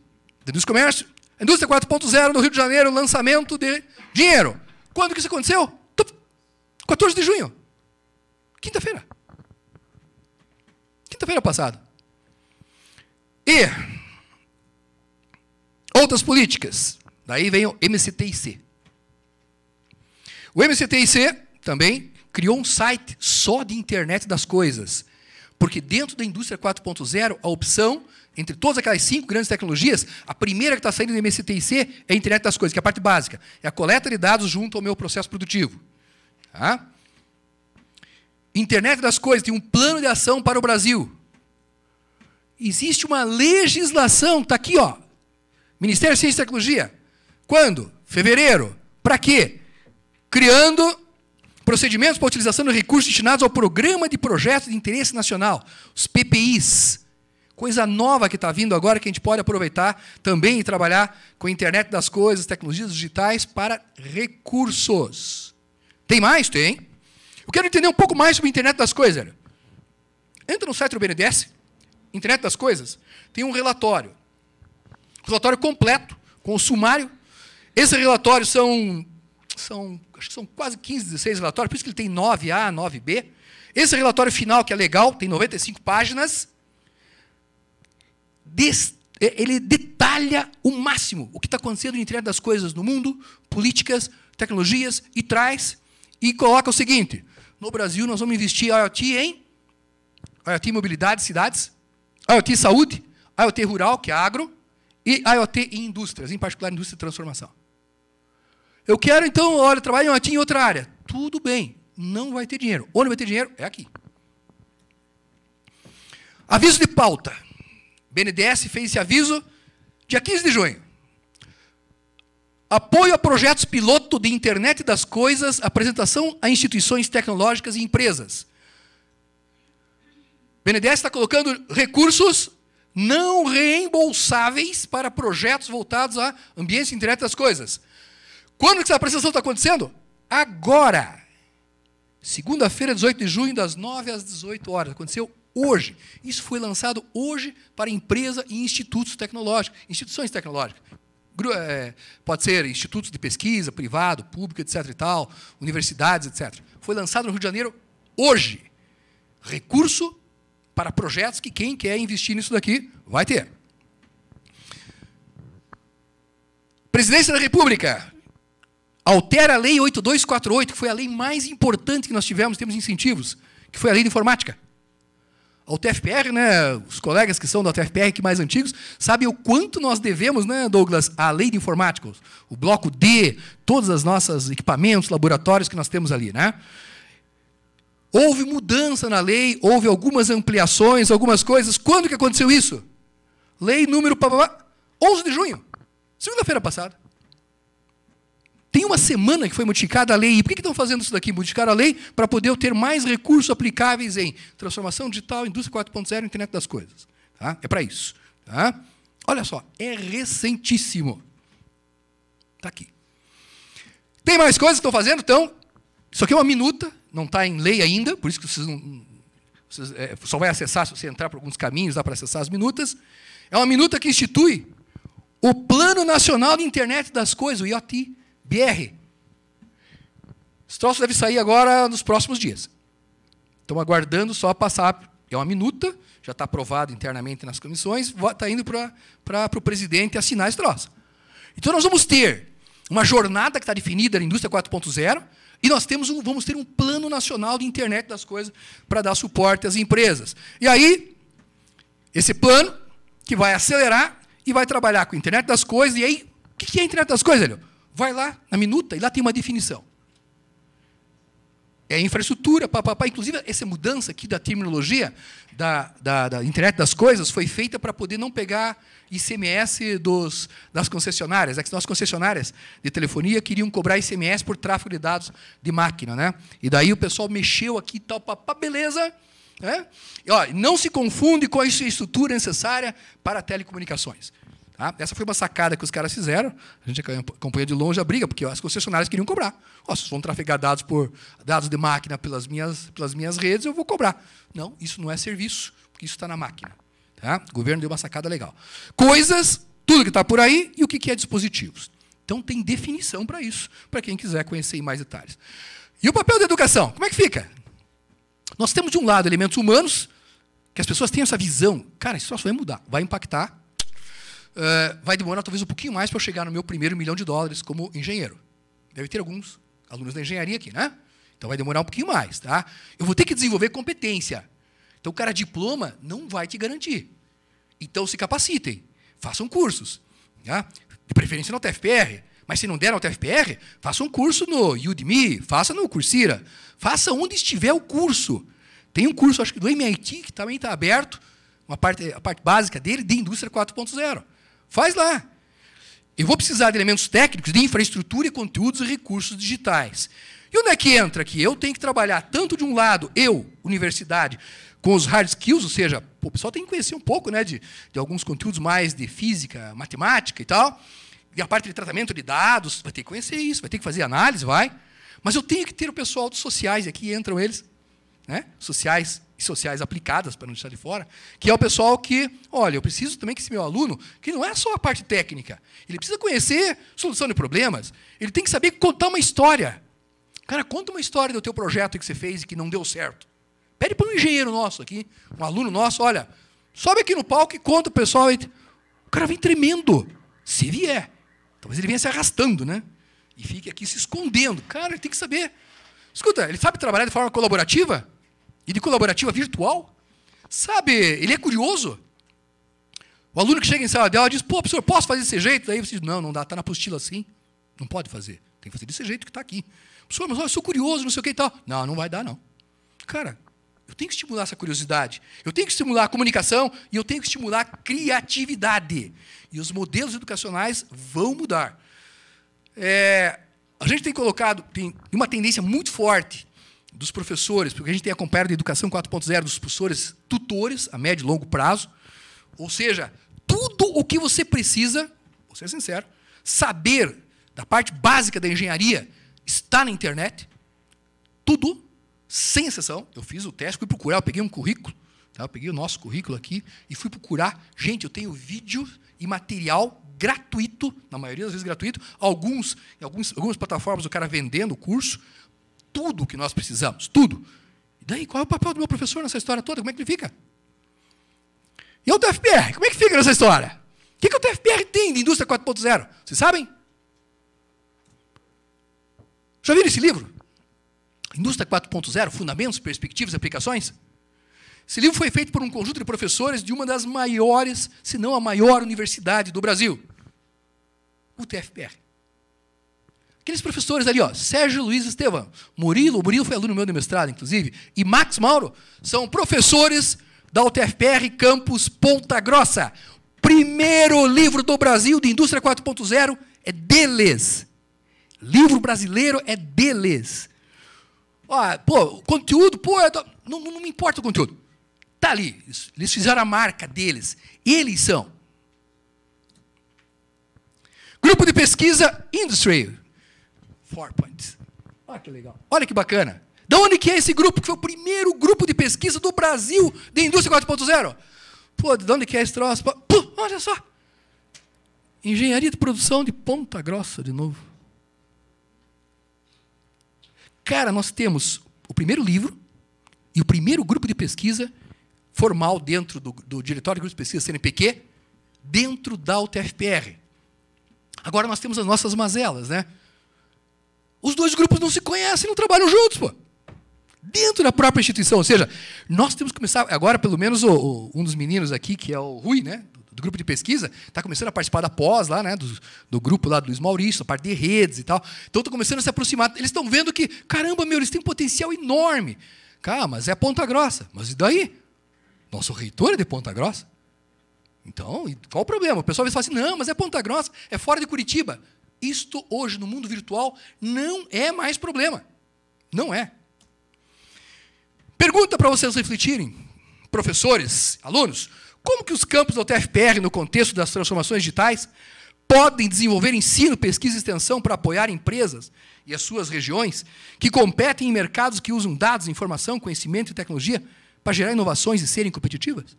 da Indústria e Comércio, Indústria 4.0 no Rio de Janeiro, lançamento de dinheiro. Quando que isso aconteceu? 14 de junho. Quinta-feira. Quinta-feira passada. E Outras políticas. Daí vem o MCTIC. O MCTIC também criou um site só de internet das coisas. Porque dentro da indústria 4.0, a opção, entre todas aquelas cinco grandes tecnologias, a primeira que está saindo do MCTIC é a internet das coisas, que é a parte básica. É a coleta de dados junto ao meu processo produtivo. Tá? Internet das coisas tem um plano de ação para o Brasil. Existe uma legislação, está aqui, ó, Ministério de Ciência e Tecnologia. Quando? Fevereiro. Para quê? Criando procedimentos para utilização de recursos destinados ao Programa de Projetos de Interesse Nacional, os PPIs. Coisa nova que está vindo agora que a gente pode aproveitar também e trabalhar com a internet das coisas, tecnologias digitais para recursos. Tem mais? Tem. Eu quero entender um pouco mais sobre a internet das coisas. Entra no site do BNDES, internet das coisas, tem um relatório relatório completo, com o sumário. Esses relatórios são, são, acho que são quase 15, 16 relatórios, por isso que ele tem 9A, 9B. Esse relatório final, que é legal, tem 95 páginas, é, ele detalha o máximo o que está acontecendo no entrega das coisas no mundo, políticas, tecnologias, e traz e coloca o seguinte: no Brasil nós vamos investir IoT em IoT mobilidade, cidades, IoT saúde, IoT rural, que é agro, e IoT em indústrias, em particular indústria de transformação. Eu quero, então, olha, trabalho em em outra área. Tudo bem, não vai ter dinheiro. Onde vai ter dinheiro? É aqui. Aviso de pauta. BNDES fez esse aviso dia 15 de junho. Apoio a projetos piloto de internet das coisas, apresentação a instituições tecnológicas e empresas. BNDES está colocando recursos não reembolsáveis para projetos voltados à ambiência indireta das coisas. Quando que essa apreciação está acontecendo? Agora! Segunda-feira, 18 de junho, das 9 às 18 horas. Aconteceu hoje. Isso foi lançado hoje para empresa e institutos tecnológicos, instituições tecnológicas. É, pode ser institutos de pesquisa, privado, público, etc. e tal, universidades, etc. Foi lançado no Rio de Janeiro hoje. Recurso para projetos que quem quer investir nisso daqui vai ter. Presidência da República altera a Lei 8248, que foi a lei mais importante que nós tivemos em termos de incentivos, que foi a Lei de Informática. A UTFPR, né, os colegas que são da UTFPR, que mais antigos, sabem o quanto nós devemos, né, Douglas, à lei de informática, o bloco D, todos os nossos equipamentos, laboratórios que nós temos ali. Né? Houve mudança na lei, houve algumas ampliações, algumas coisas. Quando que aconteceu isso? Lei número 11 de junho, segunda-feira passada. Tem uma semana que foi modificada a lei. E por que estão fazendo isso daqui? Modificar a lei para poder ter mais recursos aplicáveis em transformação digital, indústria 4.0, internet das coisas. Tá? É para isso. Tá? Olha só, é recentíssimo. Está aqui. Tem mais coisas que estão fazendo? Então, isso aqui é uma minuta não está em lei ainda, por isso que vocês, não, vocês é, só vai acessar se você entrar por alguns caminhos, dá para acessar as minutas. É uma minuta que institui o Plano Nacional de Internet das Coisas, o IoT-BR. Esse troço deve sair agora nos próximos dias. Estão aguardando só passar. É uma minuta, já está aprovado internamente nas comissões, está indo para o presidente assinar esse troço. Então nós vamos ter uma jornada que está definida na indústria 4.0, e nós temos um, vamos ter um plano nacional de internet das coisas para dar suporte às empresas. E aí, esse plano que vai acelerar e vai trabalhar com a internet das coisas, e aí, o que é a internet das coisas, Helio? Vai lá na minuta e lá tem uma definição é infraestrutura, papapá. Inclusive, essa mudança aqui da terminologia da, da, da internet das coisas foi feita para poder não pegar ICMS dos, das concessionárias. É que as concessionárias de telefonia queriam cobrar ICMS por tráfego de dados de máquina. Né? E daí o pessoal mexeu aqui e tal, papá, beleza. Né? E, ó, não se confunde com a infraestrutura necessária para telecomunicações. Tá? Essa foi uma sacada que os caras fizeram. A gente acompanha de longe a briga, porque as concessionárias queriam cobrar. Oh, se vão trafegar dados por dados de máquina pelas minhas, pelas minhas redes, eu vou cobrar. Não, isso não é serviço, porque isso está na máquina. Tá? O governo deu uma sacada legal. Coisas, tudo que está por aí, e o que, que é dispositivos. Então tem definição para isso, para quem quiser conhecer em mais detalhes. E o papel da educação, como é que fica? Nós temos de um lado elementos humanos, que as pessoas têm essa visão, cara, isso só vai mudar, vai impactar eh, vai demorar talvez um pouquinho mais para eu chegar no meu primeiro milhão de dólares como engenheiro. Deve ter alguns alunos da engenharia aqui, né? Então vai demorar um pouquinho mais, tá? Eu vou ter que desenvolver competência. Então, cara, diploma não vai te garantir. Então, se capacitem, façam cursos. Tá? De preferência na UTFPR. Mas se não der na UTFPR, faça um curso no Udemy, faça no Coursera, faça onde estiver o curso. Tem um curso, acho que do MIT, que também está aberto, uma parte, a parte básica dele, de indústria 4.0. Faz lá. Eu vou precisar de elementos técnicos, de infraestrutura e conteúdos e recursos digitais. E onde é que entra aqui? Eu tenho que trabalhar tanto de um lado, eu, universidade, com os hard skills, ou seja, o pessoal tem que conhecer um pouco né, de, de alguns conteúdos mais de física, matemática e tal. E a parte de tratamento de dados, vai ter que conhecer isso, vai ter que fazer análise, vai. Mas eu tenho que ter o pessoal dos sociais, e aqui entram eles, né? sociais, e sociais aplicadas, para não deixar de fora, que é o pessoal que, olha, eu preciso também que esse meu aluno, que não é só a parte técnica, ele precisa conhecer solução de problemas, ele tem que saber contar uma história. Cara, conta uma história do teu projeto que você fez e que não deu certo. Pede para um engenheiro nosso aqui, um aluno nosso, olha, sobe aqui no palco e conta o pessoal. O cara vem tremendo. Se vier. Talvez ele venha se arrastando, né? E fique aqui se escondendo. Cara, ele tem que saber. Escuta, ele sabe trabalhar de forma colaborativa? e de colaborativa virtual. Sabe, ele é curioso. O aluno que chega em sala de aula diz, pô, professor, posso fazer desse jeito? Daí você diz, não, não dá, está na apostila assim. Não pode fazer. Tem que fazer desse jeito que está aqui. Professor, mas olha, eu sou curioso, não sei o que e tal. Não, não vai dar, não. Cara, eu tenho que estimular essa curiosidade. Eu tenho que estimular a comunicação e eu tenho que estimular a criatividade. E os modelos educacionais vão mudar. É, a gente tem colocado, tem uma tendência muito forte dos professores, porque a gente tem acompanhado a educação 4.0 dos professores tutores a médio e longo prazo, ou seja, tudo o que você precisa, vou ser sincero, saber da parte básica da engenharia está na internet, tudo, sem exceção. Eu fiz o teste, fui procurar, eu peguei um currículo, tá? eu peguei o nosso currículo aqui e fui procurar. Gente, eu tenho vídeo e material gratuito, na maioria das vezes gratuito, alguns, em alguns, algumas plataformas o cara vendendo o curso, tudo que nós precisamos, tudo. E daí, qual é o papel do meu professor nessa história toda? Como é que ele fica? E é o TFPR, como é que fica nessa história? O que, que o TFPR tem de indústria 4.0? Vocês sabem? Já viram esse livro? Indústria 4.0, Fundamentos, Perspectivas e Aplicações? Esse livro foi feito por um conjunto de professores de uma das maiores, se não a maior universidade do Brasil, o TFPR. Aqueles professores ali, ó, Sérgio Luiz Estevão, Murilo, o Murilo foi aluno meu do mestrado, inclusive, e Max Mauro, são professores da UTFPR Campus Ponta Grossa. Primeiro livro do Brasil de Indústria 4.0 é deles. Livro brasileiro é deles. Ó, pô, conteúdo, pô, tô... não, não, não me importa o conteúdo. Está ali. Eles fizeram a marca deles. Eles são. Grupo de pesquisa Industry. Four Points. Olha ah, que legal. Olha que bacana. Da onde que é esse grupo? Que foi o primeiro grupo de pesquisa do Brasil de indústria 4.0? Pô, de onde que é esse troço? Pô, olha só. Engenharia de produção de ponta grossa, de novo. Cara, nós temos o primeiro livro e o primeiro grupo de pesquisa formal dentro do, do Diretório de Grupo de Pesquisa, CNPq, dentro da UTFPR. Agora nós temos as nossas mazelas, né? Os dois grupos não se conhecem, não trabalham juntos, pô. Dentro da própria instituição. Ou seja, nós temos que começar. Agora, pelo menos, o, o, um dos meninos aqui, que é o Rui, né? Do, grupo de pesquisa, está começando a participar da pós lá, né? Do, do grupo lá do Luiz Maurício, a parte de redes e tal. Então estão começando a se aproximar. Eles estão vendo que, caramba, meu, eles têm um potencial enorme. Cara, mas é ponta grossa. Mas e daí? Nosso reitor é de ponta grossa? Então, qual o problema? O pessoal vai falar assim: não, mas é Ponta Grossa, é fora de Curitiba. Isto hoje no mundo virtual não é mais problema. Não é. Pergunta para vocês refletirem, professores, alunos, como que os campos da UTFPR, no contexto das transformações digitais, podem desenvolver ensino, pesquisa e extensão para apoiar empresas e as suas regiões que competem em mercados que usam dados, informação, conhecimento e tecnologia para gerar inovações e serem competitivas?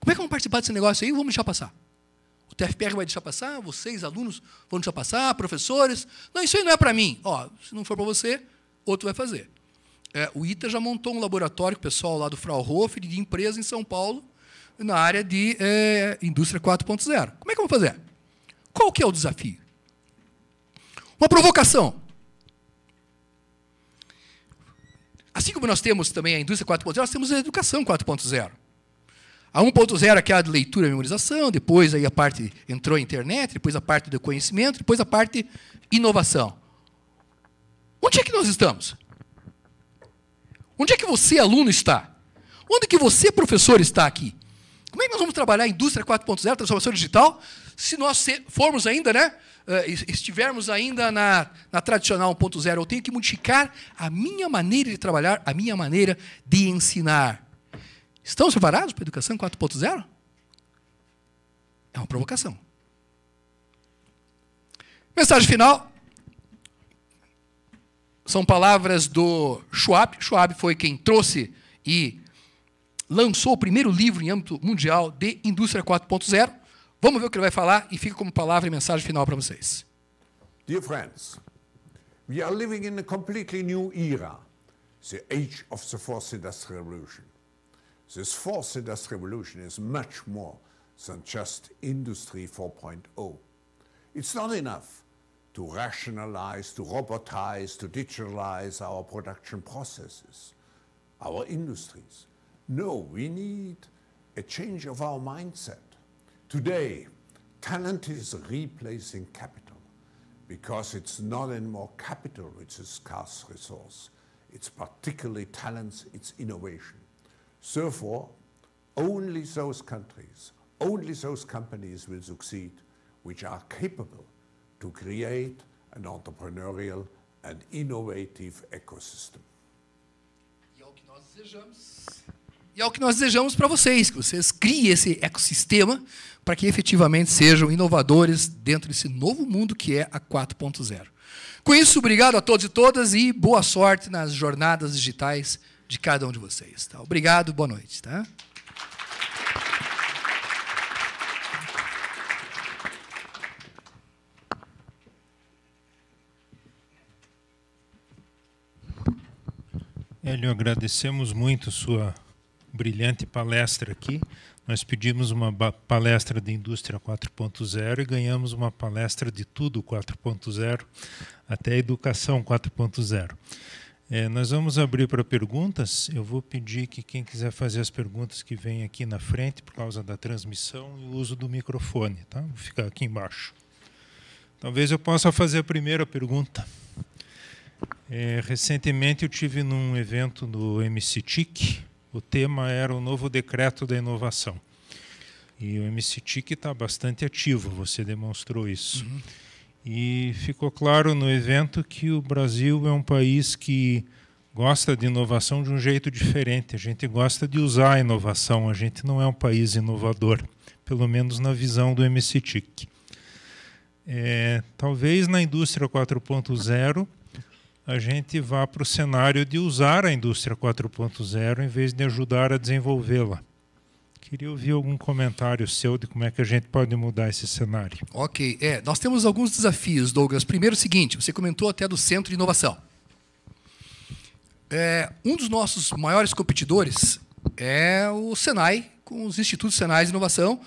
Como é que vão participar desse negócio aí? Vamos deixar passar. TFPR vai deixar passar, vocês, alunos, vão deixar passar, professores. Não, isso aí não é para mim. Ó, se não for para você, outro vai fazer. É, o ITA já montou um laboratório com o pessoal lá do Fraunhofer, de empresa em São Paulo, na área de é, indústria 4.0. Como é que eu vou fazer? Qual que é o desafio? Uma provocação. Assim como nós temos também a indústria 4.0, nós temos a educação 4.0. A 1.0 aquela é de leitura e memorização, depois aí a parte entrou a internet, depois a parte do conhecimento, depois a parte inovação. Onde é que nós estamos? Onde é que você, aluno, está? Onde é que você, professor, está aqui? Como é que nós vamos trabalhar a indústria 4.0, transformação digital, se nós formos ainda, né? Eh, estivermos ainda na, na tradicional 1.0, eu tenho que modificar a minha maneira de trabalhar, a minha maneira de ensinar. Estão separados para a educação 4.0? É uma provocação. Mensagem final. São palavras do Schwab. Schwab foi quem trouxe e lançou o primeiro livro em âmbito mundial de Indústria 4.0. Vamos ver o que ele vai falar e fica como palavra e mensagem final para vocês. Dear friends, we are living in a completely new era, the age of the fourth industrial revolution. This fourth industrial revolution is much more than just Industry 4.0. It's not enough to rationalize, to robotize, to digitalize our production processes, our industries. No, we need a change of our mindset. Today, talent is replacing capital because it's not anymore capital which is scarce resource. It's particularly talents, it's innovation. Therefore, only those countries, only those companies will succeed which are capable to create an entrepreneurial and innovative ecosystem. E é o que nós desejamos. E é o que nós desejamos para vocês, que vocês criem esse ecossistema para que efetivamente sejam inovadores dentro desse novo mundo que é a 4.0. Com isso, obrigado a todos e todas e boa sorte nas jornadas digitais de cada um de vocês. Tá? Obrigado, boa noite. Tá? Hélio, agradecemos muito sua brilhante palestra aqui. Nós pedimos uma palestra de indústria 4.0 e ganhamos uma palestra de tudo 4.0, até educação 4.0. É, nós vamos abrir para perguntas. Eu vou pedir que quem quiser fazer as perguntas que vem aqui na frente, por causa da transmissão e o uso do microfone, tá? Vou ficar aqui embaixo. Talvez eu possa fazer a primeira pergunta. É, recentemente eu tive num evento do MCTIC. O tema era o novo decreto da inovação. E o MCTIC está bastante ativo. Você demonstrou isso. Uhum. E ficou claro no evento que o Brasil é um país que gosta de inovação de um jeito diferente. A gente gosta de usar a inovação, a gente não é um país inovador, pelo menos na visão do MCTIC. É, talvez na indústria 4.0 a gente vá para o cenário de usar a indústria 4.0 em vez de ajudar a desenvolvê-la. Queria ouvir algum comentário seu de como é que a gente pode mudar esse cenário. Ok. É, nós temos alguns desafios, Douglas. Primeiro, o seguinte: você comentou até do centro de inovação. É, um dos nossos maiores competidores é o Senai, com os institutos Senais de inovação.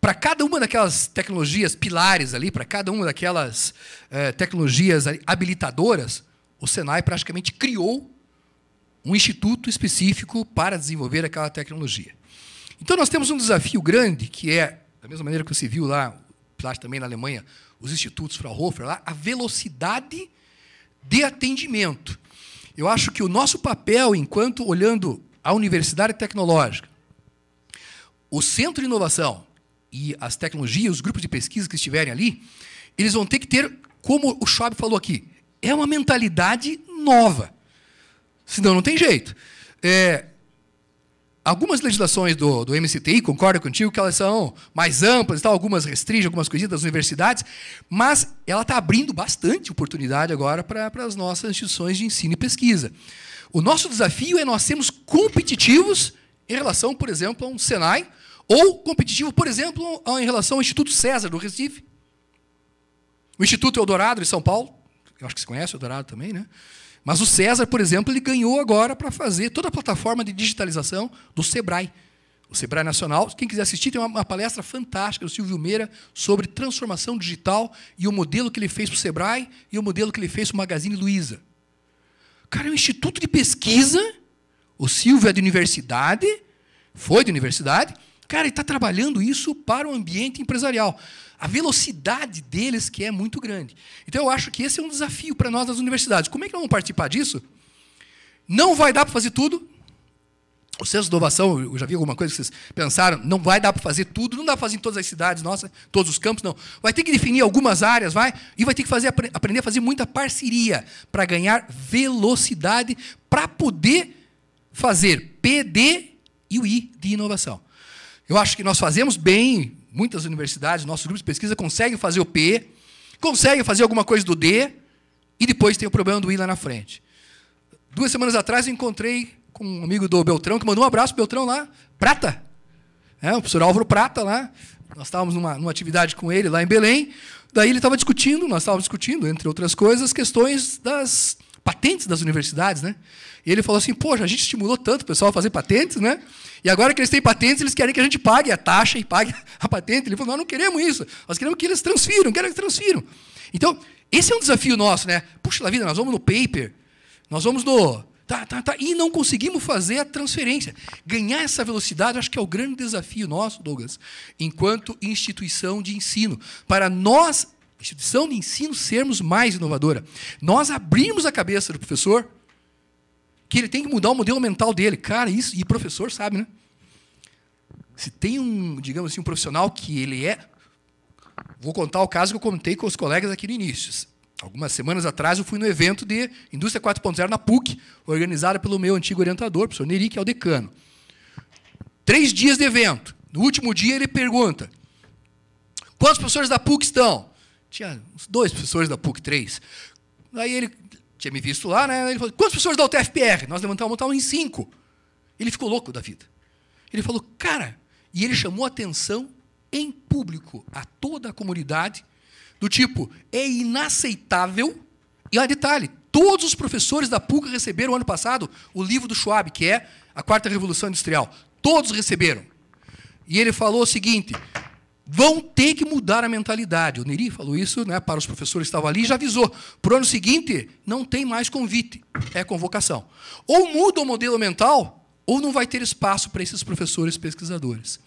Para cada uma daquelas tecnologias pilares ali, para cada uma daquelas é, tecnologias habilitadoras, o Senai praticamente criou um instituto específico para desenvolver aquela tecnologia. Então nós temos um desafio grande, que é, da mesma maneira que você viu lá, também na Alemanha, os institutos Fraunhofer, lá, a velocidade de atendimento. Eu acho que o nosso papel, enquanto olhando a universidade tecnológica, o centro de inovação e as tecnologias, os grupos de pesquisa que estiverem ali, eles vão ter que ter, como o Schwab falou aqui, é uma mentalidade nova. Senão não tem jeito. É, Algumas legislações do, do MCTI, concordo contigo, que elas são mais amplas, tal, algumas restringem algumas coisinhas das universidades, mas ela está abrindo bastante oportunidade agora para, as nossas instituições de ensino e pesquisa. O nosso desafio é nós sermos competitivos em relação, por exemplo, a um Senai, ou competitivo, por exemplo, em relação ao Instituto César, do Recife. O Instituto Eldorado, de São Paulo, eu acho que se conhece o Eldorado também, né? Mas o César, por exemplo, ele ganhou agora para fazer toda a plataforma de digitalização do Sebrae. O Sebrae Nacional, quem quiser assistir, tem uma, uma palestra fantástica do Silvio Meira sobre transformação digital e o modelo que ele fez para o Sebrae e o modelo que ele fez para o Magazine Luiza. Cara, é um instituto de pesquisa. O Silvio é de universidade, foi de universidade. Cara, ele está trabalhando isso para o ambiente empresarial a velocidade deles que é muito grande. Então eu acho que esse é um desafio para nós nas universidades. Como é que nós vamos participar disso? Não vai dar para fazer tudo. O censo de inovação, eu já vi alguma coisa que vocês pensaram, não vai dar para fazer tudo, não dá para fazer em todas as cidades, nossa, todos os campos, não. Vai ter que definir algumas áreas, vai, e vai ter que fazer, aprender a fazer muita parceria para ganhar velocidade para poder fazer PD e o I de inovação. Eu acho que nós fazemos bem muitas universidades, nossos grupos de pesquisa conseguem fazer o P, conseguem fazer alguma coisa do D, e depois tem o problema do I lá na frente. Duas semanas atrás eu encontrei com um amigo do Beltrão, que mandou um abraço para Beltrão lá, Prata, é, o professor Álvaro Prata lá, nós estávamos numa, numa atividade com ele lá em Belém, daí ele estava discutindo, nós estávamos discutindo, entre outras coisas, questões das patentes das universidades, né? E ele falou assim: Poxa, a gente estimulou tanto o pessoal a fazer patentes, né? E agora que eles têm patentes, eles querem que a gente pague a taxa e pague a patente. Ele falou: Nós não queremos isso. Nós queremos que eles transfiram, Quero que transfiram. Então, esse é um desafio nosso, né? Puxa da vida, nós vamos no paper, nós vamos no. Tá, tá, tá. E não conseguimos fazer a transferência. Ganhar essa velocidade, acho que é o grande desafio nosso, Douglas, enquanto instituição de ensino. Para nós, instituição de ensino, sermos mais inovadora. Nós abrimos a cabeça do professor que ele tem que mudar o modelo mental dele. Cara, isso, e professor sabe, né? Se tem um, digamos assim, um profissional que ele é. Vou contar o caso que eu contei com os colegas aqui no início. Algumas semanas atrás eu fui no evento de Indústria 4.0 na PUC, organizada pelo meu antigo orientador, o professor Neri, que é o decano. Três dias de evento. No último dia ele pergunta: quantos professores da PUC estão? Tinha uns dois professores da PUC, três. Aí ele tinha me visto lá, né? Ele falou: quantos professores da UTFPR? Nós levantamos uma em cinco. Ele ficou louco da vida. Ele falou: cara, e ele chamou atenção em público a toda a comunidade, do tipo, é inaceitável. E olha detalhe: todos os professores da PUC receberam ano passado o livro do Schwab, que é A Quarta Revolução Industrial. Todos receberam. E ele falou o seguinte: vão ter que mudar a mentalidade. O Neri falou isso né, para os professores que estavam ali e já avisou. Para o ano seguinte, não tem mais convite, é convocação. Ou muda o modelo mental, ou não vai ter espaço para esses professores pesquisadores.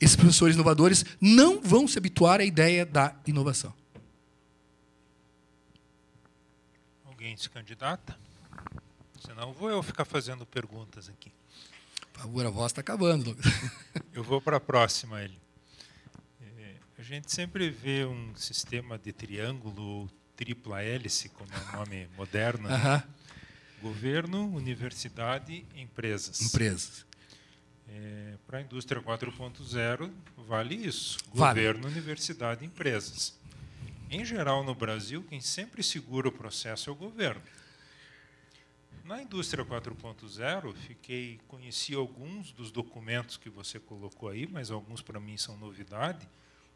Esses professores inovadores não vão se habituar à ideia da inovação. Alguém se candidata? Senão vou eu ficar fazendo perguntas aqui. Por favor, a voz está acabando. Eu vou para a próxima, ele. A gente sempre vê um sistema de triângulo ou tripla hélice, como é o nome moderno. Né? Governo, universidade, empresas. Empresas. É, Para a indústria 4.0, vale isso. Vale. Governo, universidade, empresas. Em geral, no Brasil, quem sempre segura o processo é o governo. Na indústria 4.0, fiquei conheci alguns dos documentos que você colocou aí, mas alguns para mim são novidade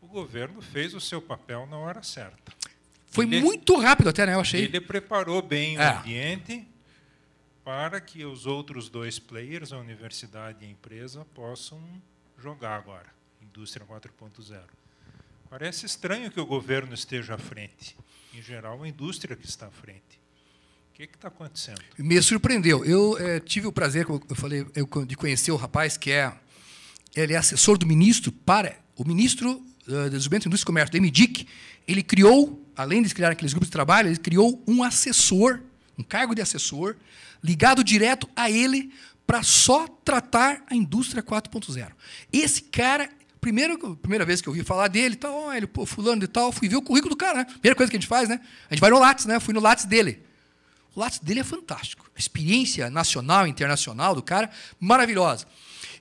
o governo fez o seu papel na hora certa. Foi ele, muito rápido até, né? Eu achei. Ele preparou bem o é. ambiente para que os outros dois players, a universidade e a empresa, possam jogar agora, indústria 4.0. Parece estranho que o governo esteja à frente. Em geral, a indústria que está à frente. O que é está acontecendo? Me surpreendeu. Eu é, tive o prazer, como eu falei, de conhecer o rapaz que é, ele é assessor do ministro para o ministro eh, desenvolvimento Desenvolvimento, Indústria e Comércio, da MDIC, ele criou, além de criar aqueles grupos de trabalho, ele criou um assessor, um cargo de assessor, ligado direto a ele para só tratar a indústria 4.0. Esse cara, primeiro, primeira vez que eu ouvi falar dele, tal, tá, ó, ele, pô, fulano de tal, fui ver o currículo do cara, né? Primeira coisa que a gente faz, né? A gente vai no Lattes, né? Fui no Lattes dele. O Lattes dele é fantástico. A experiência nacional e internacional do cara, maravilhosa.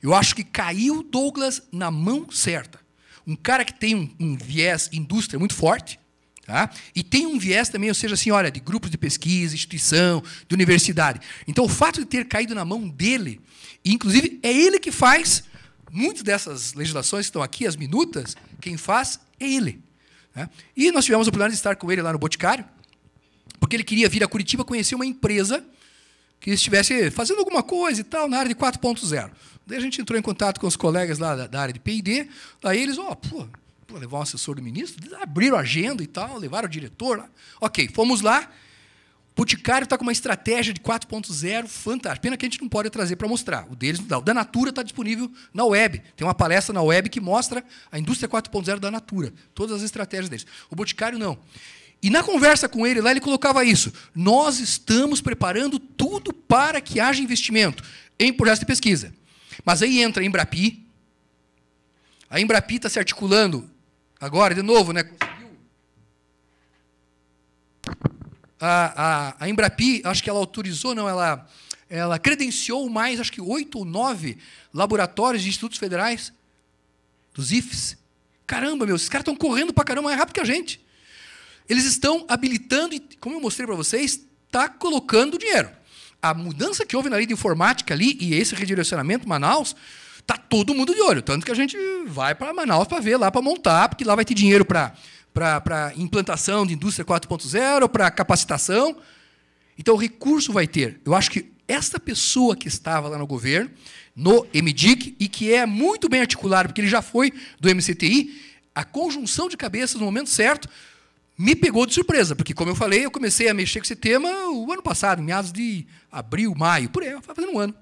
Eu acho que caiu Douglas na mão certa um cara que tem um, um viés indústria muito forte, Tá? E tem um viés também, ou seja, assim, olha, de grupos de pesquisa, instituição, de universidade. Então, o fato de ter caído na mão dele, e inclusive é ele que faz muitas dessas legislações que estão aqui, as minutas, quem faz é ele. Né? E nós tivemos a oportunidade de estar com ele lá no Boticário, porque ele queria vir a Curitiba conhecer uma empresa que estivesse fazendo alguma coisa e tal na área de 4.0. Daí a gente entrou em contato com os colegas lá da, da área de P&D, daí eles, ó, oh, pô, pô, levar um assessor do ministro, abriram a agenda e tal, levaram o diretor lá. Ok, fomos lá, Boticário está com uma estratégia de 4.0 fantástica. Pena que a gente não pode trazer para mostrar. O deles não dá. O da Natura está disponível na web. Tem uma palestra na web que mostra a indústria 4.0 da Natura. Todas as estratégias deles. O Boticário não. E na conversa com ele lá, ele colocava isso. Nós estamos preparando tudo para que haja investimento em projetos de pesquisa. Mas aí entra a Embrapi. A Embrapi está se articulando agora, de novo, né? A, a, a Embrapi, acho que ela autorizou, não, ela, ela credenciou mais, acho que oito ou nove laboratórios de institutos federais dos IFES. Caramba, meu, esses caras estão correndo para caramba mais rápido que a gente. Eles estão habilitando e, como eu mostrei para vocês, está colocando dinheiro a mudança que houve na lei de informática ali e esse redirecionamento Manaus, tá todo mundo de olho. Tanto que a gente vai para Manaus para ver lá, para montar, porque lá vai ter dinheiro para para implantação de indústria 4.0, para capacitação. Então, o recurso vai ter. Eu acho que esta pessoa que estava lá no governo, no MDIC, e que é muito bem articulado, porque ele já foi do MCTI, a conjunção de cabeças no momento certo me pegou de surpresa, porque, como eu falei, eu comecei a mexer com esse tema o ano passado, em meados de abril, maio, por aí, fazendo um ano.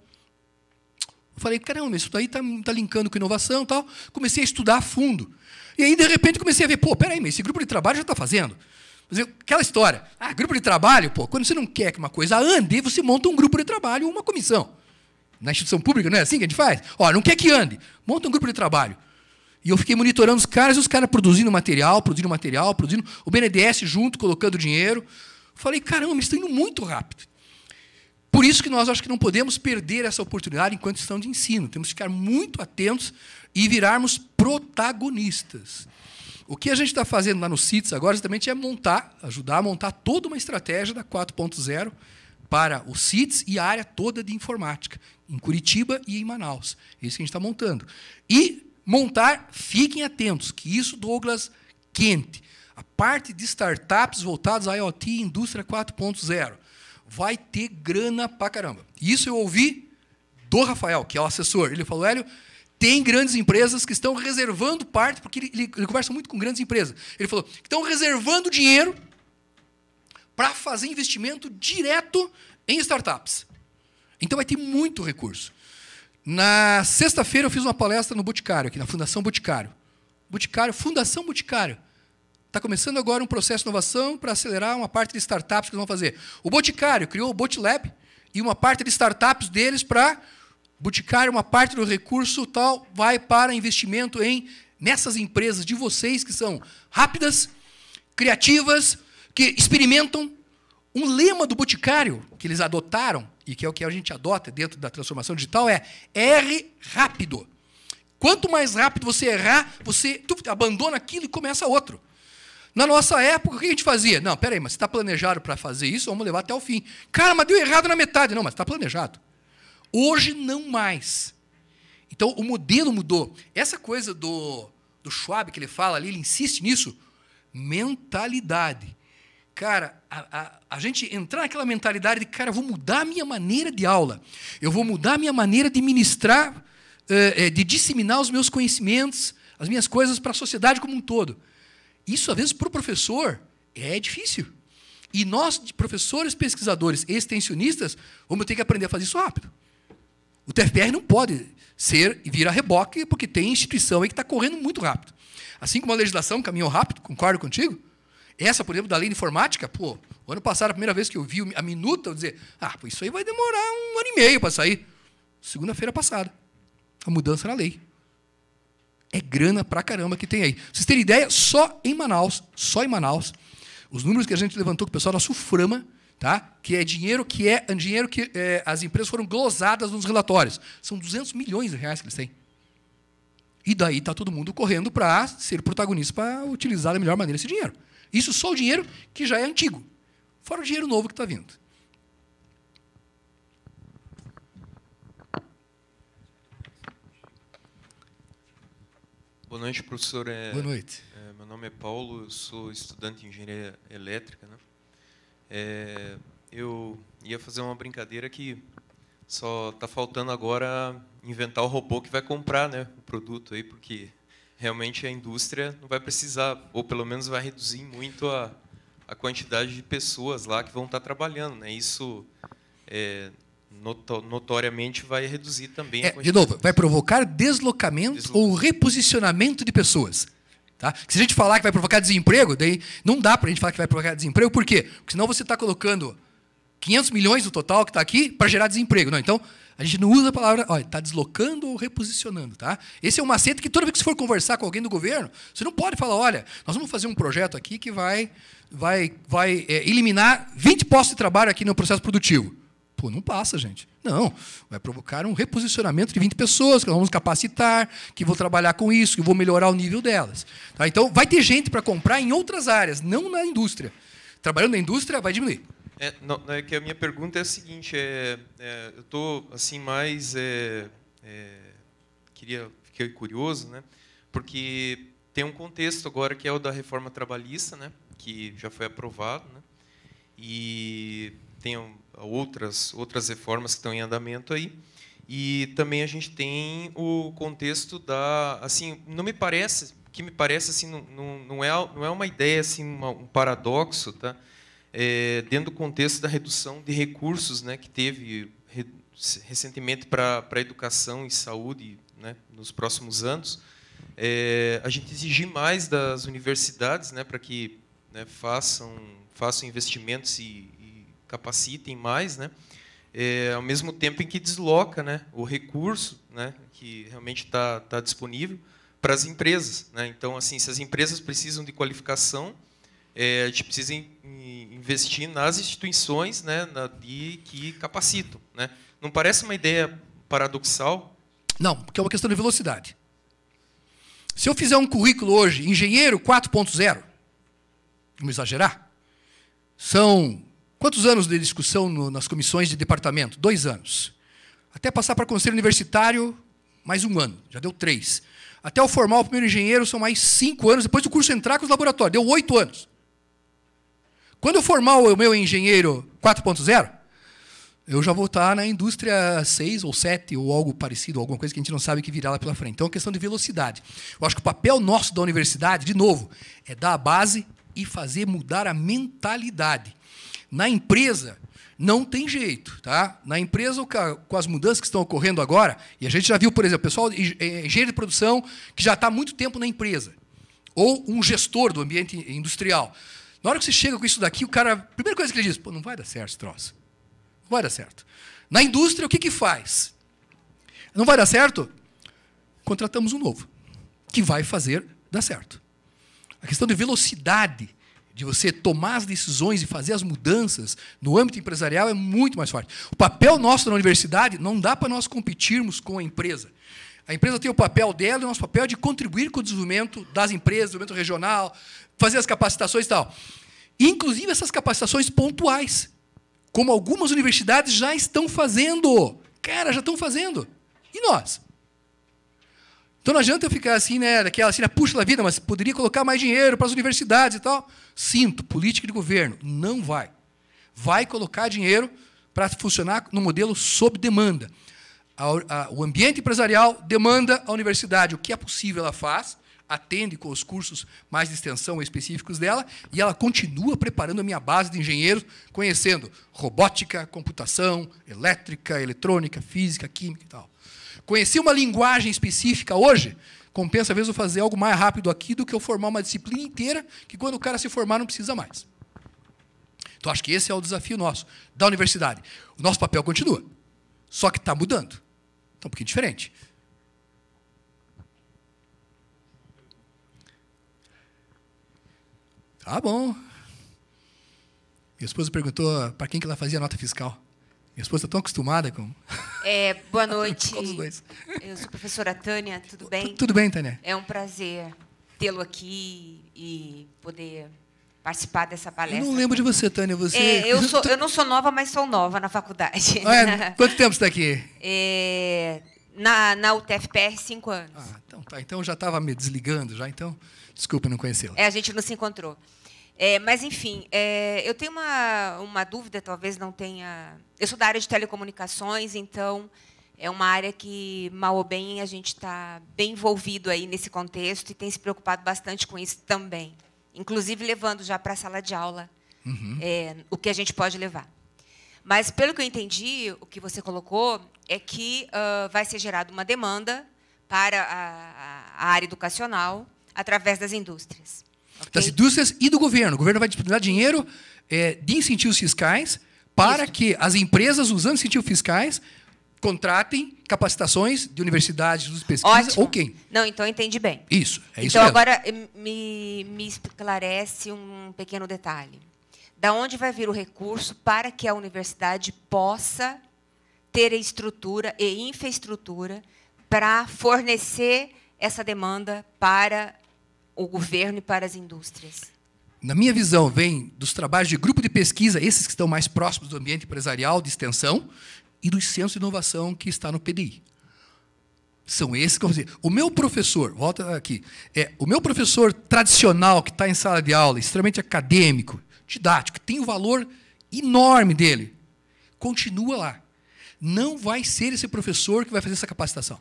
Eu falei, caramba, isso daí está tá linkando com inovação e tal. Comecei a estudar a fundo. E aí, de repente, comecei a ver, pô, peraí, esse grupo de trabalho já está fazendo. Aquela história, ah, grupo de trabalho, pô, quando você não quer que uma coisa ande, você monta um grupo de trabalho ou uma comissão. Na instituição pública não é assim que a gente faz? Ó, não quer que ande, monta um grupo de trabalho. E eu fiquei monitorando os caras e os caras produzindo material, produzindo material, produzindo. O BNDES junto, colocando dinheiro. Falei, caramba, eles estão indo muito rápido. Por isso que nós acho que não podemos perder essa oportunidade enquanto estão de ensino. Temos que ficar muito atentos e virarmos protagonistas. O que a gente está fazendo lá no CITES agora exatamente é montar, ajudar a montar toda uma estratégia da 4.0 para o CITES e a área toda de informática, em Curitiba e em Manaus. É isso que a gente está montando. E montar, fiquem atentos, que isso, Douglas, quente. A parte de startups voltadas à IoT e indústria 4.0 vai ter grana pra caramba. Isso eu ouvi do Rafael, que é o assessor. Ele falou, Hélio, tem grandes empresas que estão reservando parte, porque ele, ele, ele conversa muito com grandes empresas. Ele falou estão reservando dinheiro para fazer investimento direto em startups. Então vai ter muito recurso. Na sexta-feira eu fiz uma palestra no Boticário, aqui na Fundação Boticário. Boticário, Fundação Boticário. Está começando agora um processo de inovação para acelerar uma parte de startups que eles vão fazer. O Boticário criou o BotLab e uma parte de startups deles para Boticário, uma parte do recurso tal vai para investimento em nessas empresas de vocês que são rápidas, criativas, que experimentam. Um lema do Boticário que eles adotaram e que é o que a gente adota dentro da transformação digital, é erre rápido. Quanto mais rápido você errar, você abandona aquilo e começa outro. Na nossa época, o que a gente fazia? Não, peraí, mas você está planejado para fazer isso, vamos levar até o fim. Cara, mas deu errado na metade. Não, mas está planejado. Hoje, não mais. Então, o modelo mudou. Essa coisa do, do Schwab que ele fala ali, ele insiste nisso. Mentalidade cara, a, a, a, gente entrar naquela mentalidade de, cara, eu vou mudar a minha maneira de aula, eu vou mudar a minha maneira de ministrar, eh, eh, de disseminar os meus conhecimentos, as minhas coisas para a sociedade como um todo. Isso, às vezes, para o professor, é difícil. E nós, professores, pesquisadores extensionistas, vamos ter que aprender a fazer isso rápido. O TFPR não pode ser e vir a reboque, porque tem instituição aí que está correndo muito rápido. Assim como a legislação caminhou rápido, concordo contigo, essa, por exemplo, da lei de informática, pô, o ano passado, a primeira vez que eu vi a minuta, eu dizer, ah, isso aí vai demorar um ano e meio para sair. Segunda-feira passada, a mudança na lei. É grana pra caramba que tem aí. Pra vocês terem ideia, só em Manaus, só em Manaus, os números que a gente levantou com o pessoal da Suframa, tá? que é dinheiro que é, é dinheiro que é, as empresas foram glosadas nos relatórios. São 200 milhões de reais que eles têm. E daí está todo mundo correndo para ser protagonista para utilizar da melhor maneira esse dinheiro. Isso só o dinheiro que já é antigo, fora o dinheiro novo que está vindo. Boa noite, professor. É, Boa noite. É, meu nome é Paulo, sou estudante de engenharia elétrica. Né? É, eu ia fazer uma brincadeira que só está faltando agora inventar o robô que vai comprar né, o produto aí, porque realmente a indústria não vai precisar, ou pelo menos vai reduzir muito a, a quantidade de pessoas lá que vão estar trabalhando. Né? Isso é, noto, notoriamente vai reduzir também é, a quantidade. De novo, vai provocar deslocamento Deslo... ou reposicionamento de pessoas. Tá? Se a gente falar que vai provocar desemprego, daí não dá para a gente falar que vai provocar desemprego, por quê? Porque senão você está colocando 500 milhões do total que está aqui para gerar desemprego. Não, né? então, a gente não usa a palavra, olha, está deslocando ou reposicionando, tá? Esse é um macete que toda vez que você for conversar com alguém do governo, você não pode falar, olha, nós vamos fazer um projeto aqui que vai, vai, vai é, eliminar 20 postos de trabalho aqui no processo produtivo. Pô, não passa, gente. Não. Vai provocar um reposicionamento de 20 pessoas, que nós vamos capacitar, que vou trabalhar com isso, que vou melhorar o nível delas. Tá? Então, vai ter gente para comprar em outras áreas, não na indústria. Trabalhando na indústria, vai diminuir. É, não, é que a minha pergunta é a seguinte, é, é eu estou assim mais é, é, queria fiquei curioso, né? Porque tem um contexto agora que é o da reforma trabalhista, né? Que já foi aprovado, né? E tem outras outras reformas que estão em andamento aí. E também a gente tem o contexto da assim, não me parece, que me parece assim, não, não, não é não é uma ideia assim, uma, um paradoxo, tá? é, dentro do contexto da redução de recursos né, que teve recentemente para a educação e saúde né, nos próximos anos, é, a gente exigir mais das universidades né, para que né, façam, façam investimentos e, e capacitem mais, né, é, ao mesmo tempo em que desloca né, o recurso né, que realmente está tá disponível para as empresas. Né? Então, assim, se as empresas precisam de qualificação, é, a gente precisa in, in, investir nas instituições né, na, de, que capacitam. Né? Não parece uma ideia paradoxal? Não, porque é uma questão de velocidade. Se eu fizer um currículo hoje, engenheiro 4.0, vamos exagerar, são quantos anos de discussão no, nas comissões de departamento? Dois anos. Até passar para conselho universitário, mais um ano, já deu três. Até eu formar o primeiro engenheiro, são mais cinco anos, depois do curso entrar com os laboratórios, deu oito anos. Quando eu formar o meu engenheiro 4.0, eu já vou estar na indústria 6 ou 7 ou algo parecido, alguma coisa que a gente não sabe que virá lá pela frente. Então, é questão de velocidade. Eu acho que o papel nosso da universidade, de novo, é dar a base e fazer mudar a mentalidade. Na empresa, não tem jeito. Tá? Na empresa, com as mudanças que estão ocorrendo agora, e a gente já viu, por exemplo, pessoal, é, engenheiro de produção que já está há muito tempo na empresa, ou um gestor do ambiente industrial na hora que você chega com isso daqui, o cara, a primeira coisa que ele diz, pô, não vai dar certo esse troço. Não vai dar certo. Na indústria, o que, que faz? Não vai dar certo? Contratamos um novo, que vai fazer dar certo. A questão de velocidade de você tomar as decisões e fazer as mudanças no âmbito empresarial é muito mais forte. O papel nosso na universidade não dá para nós competirmos com a empresa. A empresa tem o papel dela, e o nosso papel é de contribuir com o desenvolvimento das empresas, desenvolvimento regional, fazer as capacitações e tal. Inclusive essas capacitações pontuais, como algumas universidades já estão fazendo. Cara, já estão fazendo. E nós? Então não adianta eu ficar assim, né, daquela assim, né, puxa a vida, mas poderia colocar mais dinheiro para as universidades e tal. Sinto, política de governo, não vai. Vai colocar dinheiro para funcionar no modelo sob demanda. o ambiente empresarial demanda a universidade. O que é possível ela faz, atende com os cursos mais de extensão específicos dela, e ela continua preparando a minha base de engenheiros, conhecendo robótica, computação, elétrica, eletrônica, física, química e tal. Conhecer uma linguagem específica hoje compensa, às vezes, eu fazer algo mais rápido aqui do que eu formar uma disciplina inteira, que quando o cara se formar não precisa mais. Então, acho que esse é o desafio nosso, da universidade. O nosso papel continua, só que está mudando. Está um pouquinho diferente. Tá bom. Minha esposa perguntou para quem que ela fazia nota fiscal. Minha esposa está tão acostumada com. É, boa noite. Eu sou a professora Tânia, tudo bem? Tudo, tudo bem, Tânia. É um prazer tê-lo aqui e poder participar dessa palestra. Eu não lembro de você, Tânia. Você... É, eu, sou, eu não sou nova, mas sou nova na faculdade. Ah, é, quanto tempo você está aqui? É, na, na UTFPR, cinco anos. Ah, então, tá, então já estava me desligando, já, então. Desculpa não conhecê-la. É, a gente não se encontrou. É, mas, enfim, é, eu tenho uma, uma dúvida, talvez não tenha. Eu sou da área de telecomunicações, então é uma área que, mal ou bem, a gente está bem envolvido aí nesse contexto e tem se preocupado bastante com isso também. Inclusive levando já para a sala de aula uhum. é, o que a gente pode levar. Mas, pelo que eu entendi, o que você colocou é que uh, vai ser gerada uma demanda para a, a área educacional através das indústrias das indústrias e do governo. O governo vai disponibilizar dinheiro é, de incentivos fiscais para Isso. que as empresas, usando incentivos fiscais, contratem capacitações de universidades, de pesquisas ou quem. Não, então entendi bem. Isso, é isso Então mesmo. agora eh, me, me esclarece um pequeno detalhe. Da onde vai vir o recurso para que a universidade possa ter estrutura e infraestrutura para fornecer essa demanda para o governo e para as indústrias? Na minha visão, vem dos trabalhos de grupo de pesquisa, esses que estão mais próximos do ambiente empresarial, de extensão, e dos centros de inovação que está no PDI. São esses que eu vou dizer. O meu professor, volta aqui, é o meu professor tradicional que está em sala de aula, extremamente acadêmico, didático, tem o valor enorme dele. Continua lá. Não vai ser esse professor que vai fazer essa capacitação.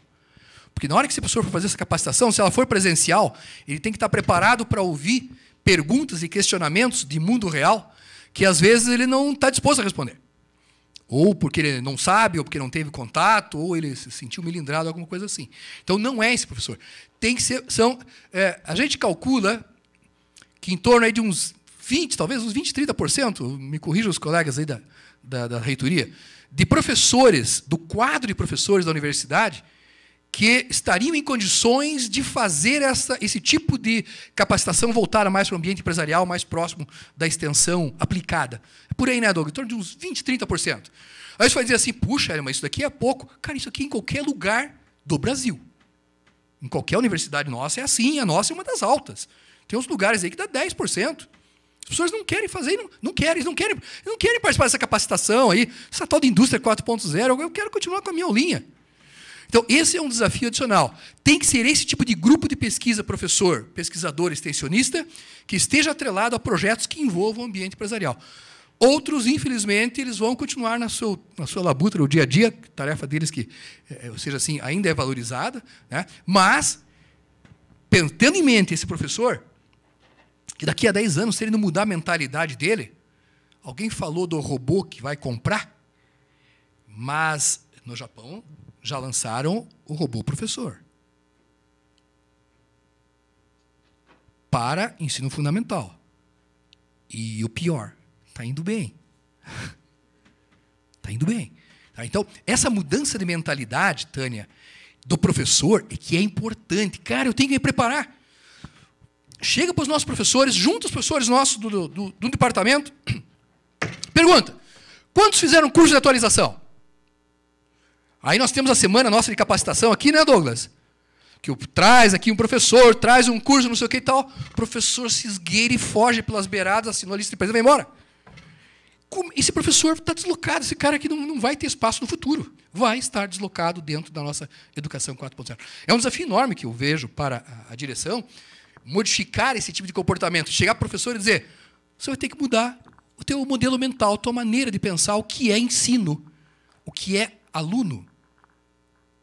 Porque na hora que esse professor for fazer essa capacitação, se ela for presencial, ele tem que estar preparado para ouvir perguntas e questionamentos de mundo real que às vezes ele não está disposto a responder. Ou porque ele não sabe, ou porque não teve contato, ou ele se sentiu melindrado, alguma coisa assim. Então não é esse professor. Tem que ser. São, é, a gente calcula que em torno de uns 20, talvez uns 20, 30%, me corrijam os colegas aí da, da, da reitoria, de professores, do quadro de professores da universidade, que estariam em condições de fazer essa, esse tipo de capacitação voltada mais para o ambiente empresarial, mais próximo da extensão aplicada. É por aí, né, Doug? Em torno de uns 20%, 30%. Aí você vai dizer assim, puxa, mas isso daqui é pouco. Cara, isso aqui é em qualquer lugar do Brasil. Em qualquer universidade nossa é assim, a nossa é uma das altas. Tem uns lugares aí que dá 10%. As pessoas não querem fazer, não, não querem, não querem, não querem participar dessa capacitação aí, essa tal de indústria 4.0. Eu quero continuar com a minha aulinha. Então, esse é um desafio adicional. Tem que ser esse tipo de grupo de pesquisa, professor, pesquisador, extensionista, que esteja atrelado a projetos que envolvam o ambiente empresarial. Outros, infelizmente, eles vão continuar na sua, na sua labuta, no dia a dia, tarefa deles que, é, é, ou seja, assim, ainda é valorizada, né? mas, tendo em mente esse professor, que daqui a 10 anos, se ele não mudar a mentalidade dele, alguém falou do robô que vai comprar, mas no Japão já lançaram o robô professor. Para ensino fundamental. E o pior, está indo bem. Está indo bem. Tá? Então, essa mudança de mentalidade, Tânia, do professor é que é importante. Cara, eu tenho que me preparar. Chega para os nossos professores, junta os professores nossos do, do, do, do departamento. Pergunta: quantos fizeram curso de atualização? Aí nós temos a semana nossa de capacitação aqui, né, Douglas? Que traz aqui um professor, traz um curso, não sei o que e tal. O professor se esgueira e foge pelas beiradas, assinou a lista de presença e vai embora. Como, esse professor está deslocado, esse cara aqui não, não vai ter espaço no futuro. Vai estar deslocado dentro da nossa educação 4.0. É um desafio enorme que eu vejo para a, a direção modificar esse tipo de comportamento. Chegar para o professor e dizer: você vai ter que mudar o teu modelo mental, a tua maneira de pensar o que é ensino, o que é aluno.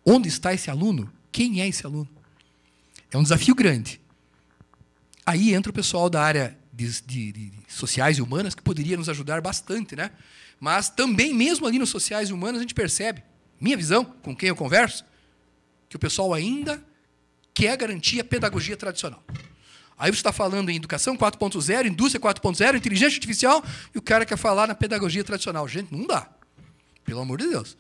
Onde está esse aluno? Quem é esse aluno? É um desafio grande. Aí entra o pessoal da área de, de, de sociais e humanas que poderia nos ajudar bastante, né? Mas também mesmo ali nos sociais e humanas a gente percebe, minha visão, com quem eu converso, que o pessoal ainda quer garantir a pedagogia tradicional. Aí você está falando em educação 4.0, indústria 4.0, inteligência artificial, e o cara quer falar na pedagogia tradicional. Gente, não dá. Pelo amor de Deus.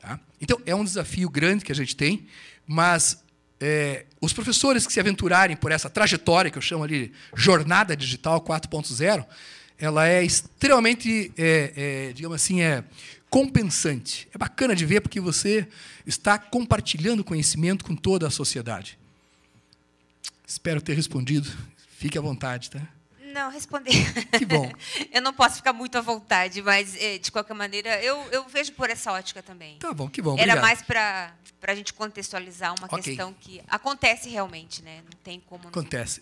Tá? Então, é um desafio grande que a gente tem, mas é, os professores que se aventurarem por essa trajetória, que eu chamo ali jornada digital 4.0, ela é extremamente, é, é, digamos assim, é compensante. É bacana de ver porque você está compartilhando conhecimento com toda a sociedade. Espero ter respondido. Fique à vontade, tá? Não, responder. Que bom. eu não posso ficar muito à vontade, mas, eh, de qualquer maneira, eu, eu vejo por essa ótica também. Tá bom, que bom. Obrigado. Era mais para a gente contextualizar uma okay. questão que acontece realmente, né? Não tem como. Acontece.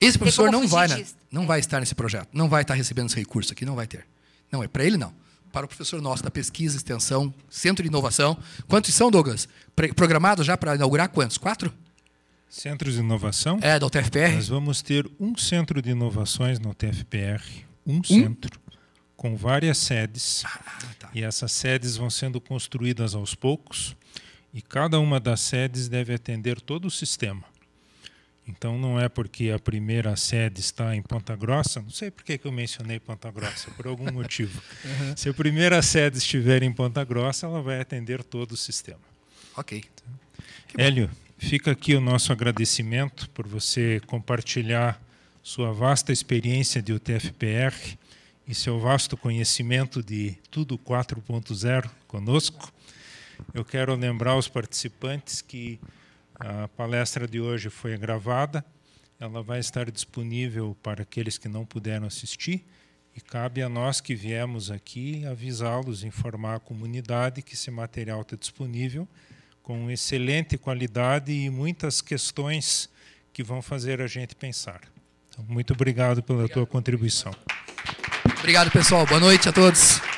Esse professor não vai, na, não é. vai estar nesse projeto, não vai estar recebendo esse recurso aqui, não vai ter. Não, é para ele não. Para o professor nosso da pesquisa, extensão, centro de inovação. Quantos são, Douglas? Programados já para inaugurar quantos? Quatro? Centros de inovação? É, da UTFPR. Nós vamos ter um centro de inovações na UTFPR, um, um? centro com várias sedes. Ah, tá. E essas sedes vão sendo construídas aos poucos, e cada uma das sedes deve atender todo o sistema. Então não é porque a primeira sede está em Ponta Grossa, não sei por que eu mencionei Ponta Grossa, por algum motivo. Uhum. Se a primeira sede estiver em Ponta Grossa, ela vai atender todo o sistema. Ok. Então, Hélio, Fica aqui o nosso agradecimento por você compartilhar sua vasta experiência de UTFPR e seu vasto conhecimento de Tudo 4.0 conosco. Eu quero lembrar os participantes que a palestra de hoje foi gravada, ela vai estar disponível para aqueles que não puderam assistir e cabe a nós que viemos aqui avisá-los, informar a comunidade que esse material está disponível com excelente qualidade e muitas questões que vão fazer a gente pensar. Então, muito obrigado pela obrigado. tua contribuição. Obrigado, pessoal. Boa noite a todos.